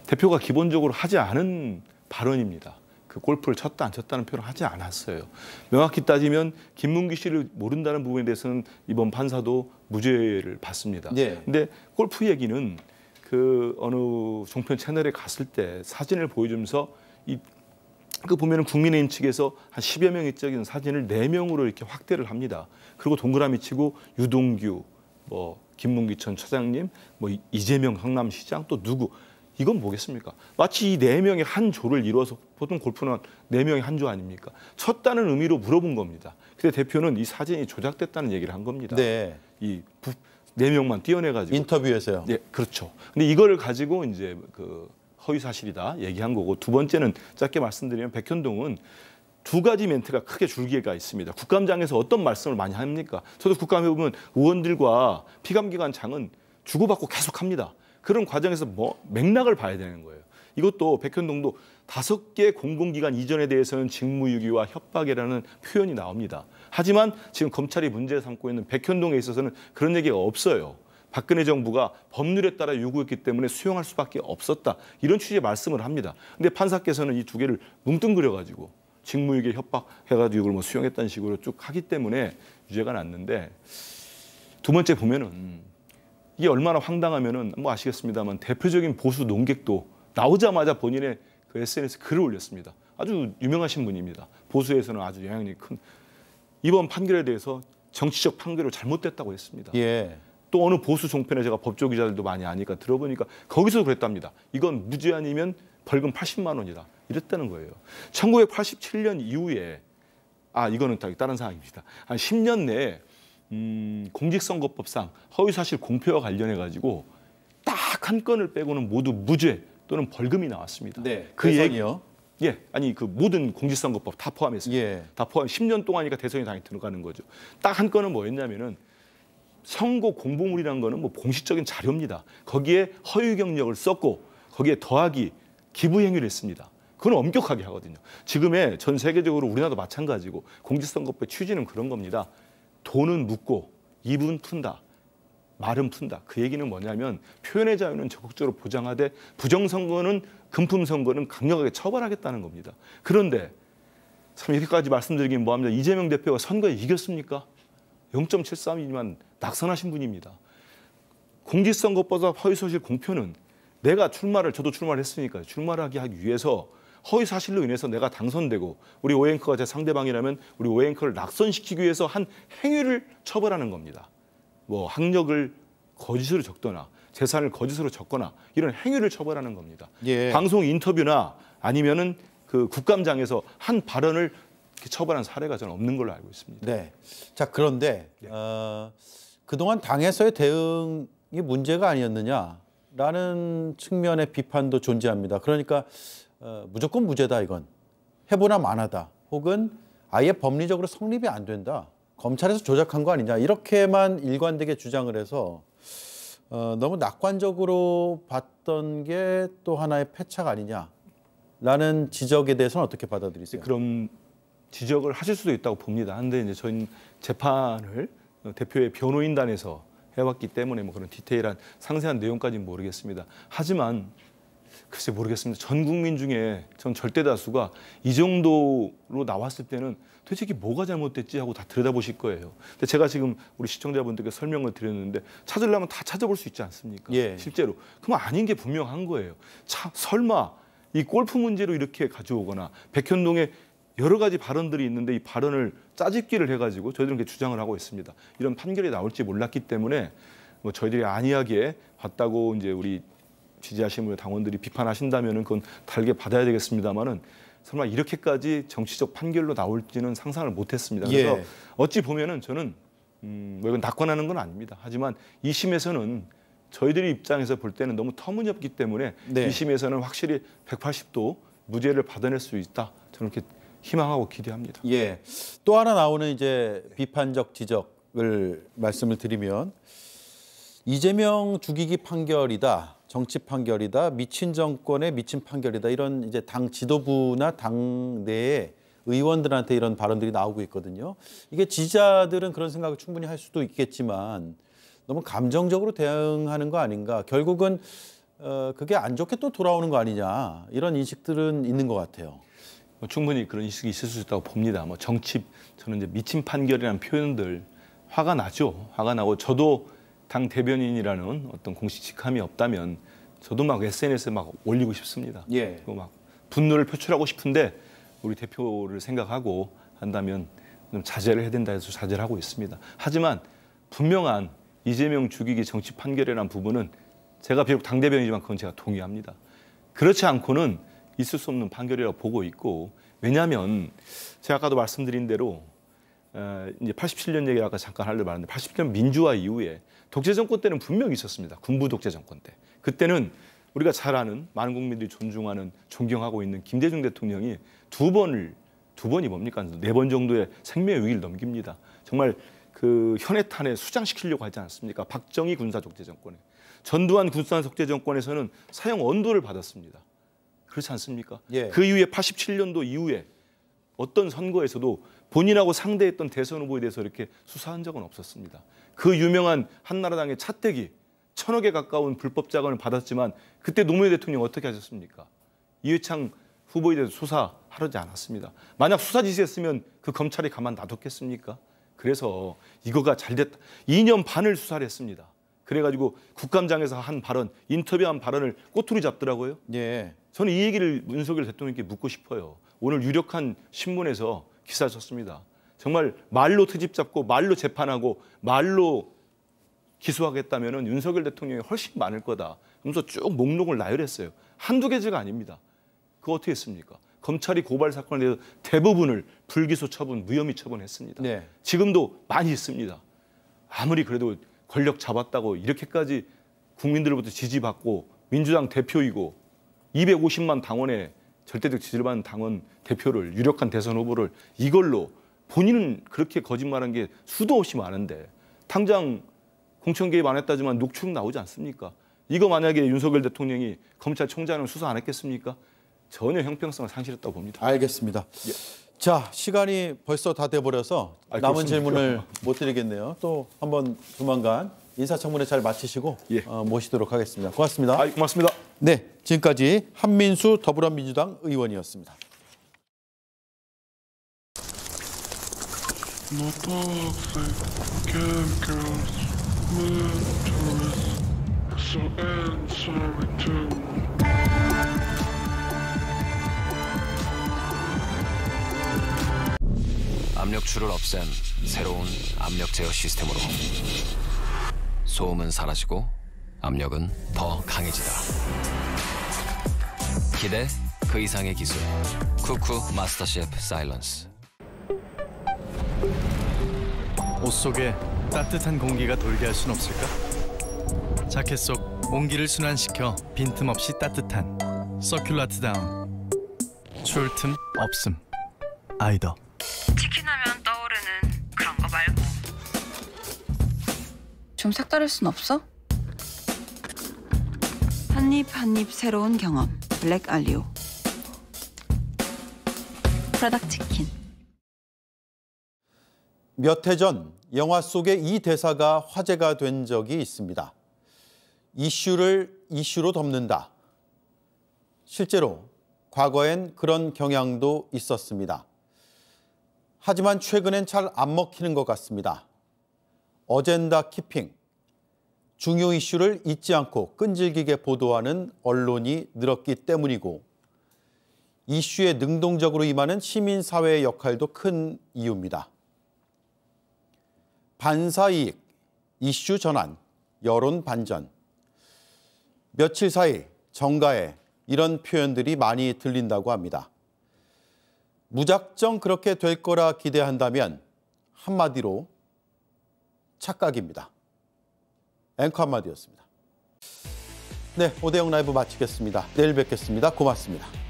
대표가 기본적으로 하지 않은 발언입니다. 그 골프를 쳤다 안 쳤다는 표현을 하지 않았어요. 명확히 따지면 김문기 씨를 모른다는 부분에 대해서는 이번 판사도 무죄를 받습니다. 예. 근데 골프 얘기는 그 어느 종편 채널에 갔을 때 사진을 보여주면서 이 그 보면은 국민의힘 측에서 한 10여 명이 찍은 사진을 4명으로 이렇게 확대를 합니다. 그리고 동그라미 치고 유동규, 뭐 김문기 전 차장님, 뭐 이재명 강남시장또 누구 이건 뭐겠습니까? 마치 이 네명이한 조를 이루어서 보통 골프는 네명이한 조 아닙니까? 쳤다는 의미로 물어본 겁니다. 근데 대표는 이 사진이 조작됐다는 얘기를 한 겁니다. 네. 이 부, 네 명만 띄어내가지고 인터뷰에서요. 예, 그렇죠. 근데 이거를 가지고 이제 그 허위 사실이다 얘기한 거고 두 번째는 짧게 말씀드리면 백현동은 두 가지 멘트가 크게 줄기가 있습니다. 국감장에서 어떤 말씀을 많이 합니까? 저도 국감에 보면 의원들과 피감기관장은 주고받고 계속합니다. 그런 과정에서 뭐 맥락을 봐야 되는 거예요. 이것도 백현동도 다섯 개 공공기관 이전에 대해서는 직무유기와 협박이라는 표현이 나옵니다. 하지만 지금 검찰이 문제 삼고 있는 백현동에 있어서는 그런 얘기가 없어요. 박근혜 정부가 법률에 따라 요구했기 때문에 수용할 수밖에 없었다. 이런 취지의 말씀을 합니다. 근데 판사께서는 이 두 개를 뭉뚱그려 가지고 직무유기 협박해 가지고 이걸 뭐 수용했다는 식으로 쭉 하기 때문에 유죄가 났는데 두 번째 보면은 이게 얼마나 황당하면은 뭐 아시겠습니다만 대표적인 보수 농객도 나오자마자 본인의 그 SNS 글을 올렸습니다. 아주 유명하신 분입니다. 보수에서는 아주 영향이큰 이번 판결에 대해서 정치적 판결을 잘못됐다고 했습니다. 예. 또 어느 보수 종편에 제가 법조 기자들도 많이 아니까 들어보니까 거기서 그랬답니다. 이건 무죄 아니면 벌금 80만 원이다. 이랬다는 거예요. 1987년 이후에 아 이거는 다른 사항입니다. 한 10년 내에 음, 공직선거법상 허위사실 공표와 관련해 가지고 딱 한 건을 빼고는 모두 무죄 또는 벌금이 나왔습니다. 네, 그대선요 예, 아니 그 모든 공직선거법 다 포함해서 예. 다 포함. 10년 동안이니까 대선이 당연히 들어가는 거죠. 딱 한 건은 뭐였냐면은 선거 공보물이라는 거는 뭐 공식적인 자료입니다. 거기에 허위 경력을 썼고 거기에 더하기 기부 행위를 했습니다. 그건 엄격하게 하거든요. 지금의 전 세계적으로 우리나라도 마찬가지고 공직선거법의 취지는 그런 겁니다. 돈은 묻고 입은 푼다. 말은 푼다. 그 얘기는 뭐냐면 표현의 자유는 적극적으로 보장하되 부정선거는 금품선거는 강력하게 처벌하겠다는 겁니다. 그런데 참 이렇게까지 말씀드리긴 뭐합니다. 이재명 대표가 선거에 이겼습니까? 0.73이지만 낙선하신 분입니다. 공직선거보다 허위소실 공표는 내가 출마를 저도 출마를 했으니까 출마를 하기 위해서 허위 사실로 인해서 내가 당선되고 우리 오앵커가 제 상대방이라면 우리 오앵커를 낙선시키기 위해서 한 행위를 처벌하는 겁니다. 뭐 학력을 거짓으로 적거나 재산을 거짓으로 적거나 이런 행위를 처벌하는 겁니다. 예. 방송 인터뷰나 아니면은 그 국감장에서 한 발언을 처벌한 사례가 저는 없는 걸로 알고 있습니다. 네. 자 그런데 예. 어, 그동안 당에서의 대응이 문제가 아니었느냐라는 측면의 비판도 존재합니다. 그러니까 어, 무조건 무죄다 이건 해보나 마나다 혹은 아예 법리적으로 성립이 안 된다 검찰에서 조작한 거 아니냐 이렇게만 일관되게 주장을 해서 어, 너무 낙관적으로 봤던 게 또 하나의 패착 아니냐라는 지적에 대해서는 어떻게 받아들이세요? 그럼 지적을 하실 수도 있다고 봅니다. 근데 이제 저희 재판을 대표의 변호인단에서 해왔기 때문에 뭐 그런 디테일한 상세한 내용까지는 모르겠습니다. 하지만 글쎄 모르겠습니다. 전 국민 중에 전 절대 다수가 이 정도로 나왔을 때는 도대체 뭐가 잘못됐지 하고 다 들여다보실 거예요. 근데 제가 지금 우리 시청자분들께 설명을 드렸는데 찾으려면 다 찾아볼 수 있지 않습니까? 예. 실제로. 그럼 아닌 게 분명한 거예요. 차, 설마 이 골프 문제로 이렇게 가져오거나 백현동의 여러 가지 발언들이 있는데 이 발언을 짜집기를 해가지고 저희들은 게 주장을 하고 있습니다. 이런 판결이 나올지 몰랐기 때문에 뭐 저희들이 안이하게 봤다고 이제 우리 지지하신 분의 당원들이 비판하신다면 그건 달게 받아야 되겠습니다만은 설마 이렇게까지 정치적 판결로 나올지는 상상을 못했습니다. 예. 그래서 예. 어찌 보면은 저는 음, 뭐 이건 낙관하는 건 아닙니다. 하지만 이 심에서는 저희들이 입장에서 볼 때는 너무 터무니없기 때문에 네. 이 심에서는 확실히 180도 무죄를 받아낼 수 있다. 저는 이렇게 희망하고 기대합니다. 예. 또 하나 나오는 이제 비판적 지적을 말씀을 드리면 이재명 죽이기 판결이다. 정치 판결이다, 미친 정권의 미친 판결이다 이런 이제 당 지도부나 당 내에 의원들한테 이런 발언들이 나오고 있거든요. 이게 지자들은 그런 생각을 충분히 할 수도 있겠지만 너무 감정적으로 대응하는 거 아닌가. 결국은 어, 그게 안 좋게 또 돌아오는 거 아니냐 이런 인식들은 있는 것 같아요. 뭐 충분히 그런 인식이 있을 수 있다고 봅니다. 뭐 정치 저는 이제 미친 판결이라는 표현들 화가 나죠. 화가 나고 저도 당 대변인이라는 어떤 공식 직함이 없다면 저도 막 SNS에 막 올리고 싶습니다. 예. 그리고 막 분노를 표출하고 싶은데 우리 대표를 생각하고 한다면 좀 자제를 해야 된다 해서 자제를 하고 있습니다. 하지만 분명한 이재명 죽이기 정치 판결이라는 부분은 제가 비록 당대변이지만 그건 제가 동의합니다. 그렇지 않고는 있을 수 없는 판결이라고 보고 있고 왜냐하면 제가 아까도 말씀드린 대로 이제 87년 얘기 아까 잠깐 하려고 말았는데 87년 민주화 이후에 독재 정권 때는 분명히 있었습니다. 군부 독재 정권 때. 그때는 우리가 잘 아는 많은 국민들이 존중하는 존경하고 있는 김대중 대통령이 두 번을 두 번이 뭡니까? 네 번 정도의 생명의 위기를 넘깁니다. 정말 그 현해탄에 수장시키려고 하지 않습니까? 박정희 군사 독재 정권에 전두환 군사 독재 정권에서는 사형 언도를 받았습니다. 그렇지 않습니까? 예. 그 이후에 87년도 이후에 어떤 선거에서도 본인하고 상대했던 대선 후보에 대해서 이렇게 수사한 적은 없었습니다. 그 유명한 한나라당의 차떼기 천억에 가까운 불법 자금을 받았지만 그때 노무현 대통령 어떻게 하셨습니까? 이회창 후보에 대해서 수사하지 않았습니다. 만약 수사 지시했으면 그 검찰이 가만 놔뒀겠습니까? 그래서 이거가 잘 됐다. 2년 반을 수사를 했습니다. 그래가지고 국감장에서 한 발언, 인터뷰한 발언을 꼬투리 잡더라고요. 예. 저는 이 얘기를 문석열 대통령께 묻고 싶어요. 오늘 유력한 신문에서 기사 썼습니다. 정말 말로 트집 잡고 말로 재판하고 말로 기소하겠다면 윤석열 대통령이 훨씬 많을 거다. 그러면서 쭉 목록을 나열했어요. 한두 개지가 아닙니다. 그거 어떻게 했습니까? 검찰이 고발 사건에 대해서 대부분을 불기소 처분, 무혐의 처분했습니다. 네. 지금도 많이 있습니다. 아무리 그래도 권력 잡았다고 이렇게까지 국민들로부터 지지받고 민주당 대표이고 250만 당원의 절대적 지지를 받는 당원 대표를 유력한 대선 후보를 이걸로 본인은 그렇게 거짓말한 게 수도 없이 많은데 당장 공천 개입 안 했다지만 녹취록 나오지 않습니까? 이거 만약에 윤석열 대통령이 검찰총장을 수사 안 했겠습니까? 전혀 형평성을 상실했다고 봅니다. 알겠습니다. 예. 자, 시간이 벌써 다 돼버려서 아, 남은 그렇습니까? 질문을 못 드리겠네요. 또 한 번 조만간 인사청문회 잘 마치시고 예. 어, 모시도록 하겠습니다. 고맙습니다. 아, 고맙습니다. 네, 지금까지 한민수 더불어민주당 의원이었습니다. No toxic chemicals, mentors, so answer m too. 압력추을 없앤 새로운 압력 제어 시스템으로 소음은 사라지고 압력은 더 강해지다. 기대 그 이상의 기술 쿠쿠 마스터 셰프 사일런스 옷 속에 따뜻한 공기가 돌게 할 순 없을까? 자켓 속 온기를 순환시켜 빈틈없이 따뜻한 서큘라트 다운 추울 틈 없음 아이더 치킨 하면 떠오르는 그런 거 말고 좀 색다를 순 없어? 한입 한입 새로운 경험 블랙 알리오 프라닭 치킨 몇해전 영화 속의 이 대사가 화제가 된 적이 있습니다. 이슈를 이슈로 덮는다. 실제로 과거엔 그런 경향도 있었습니다. 하지만 최근엔 잘 안 먹히는 것 같습니다. 어젠다 키핑, 중요 이슈를 잊지 않고 끈질기게 보도하는 언론이 늘었기 때문이고 이슈에 능동적으로 임하는 시민사회의 역할도 큰 이유입니다. 반사이익, 이슈 전환, 여론 반전. 며칠 사이 정가에 이런 표현들이 많이 들린다고 합니다. 무작정 그렇게 될 거라 기대한다면 한마디로 착각입니다. 앵커 한마디였습니다. 네, 오대영 라이브 마치겠습니다. 내일 뵙겠습니다. 고맙습니다.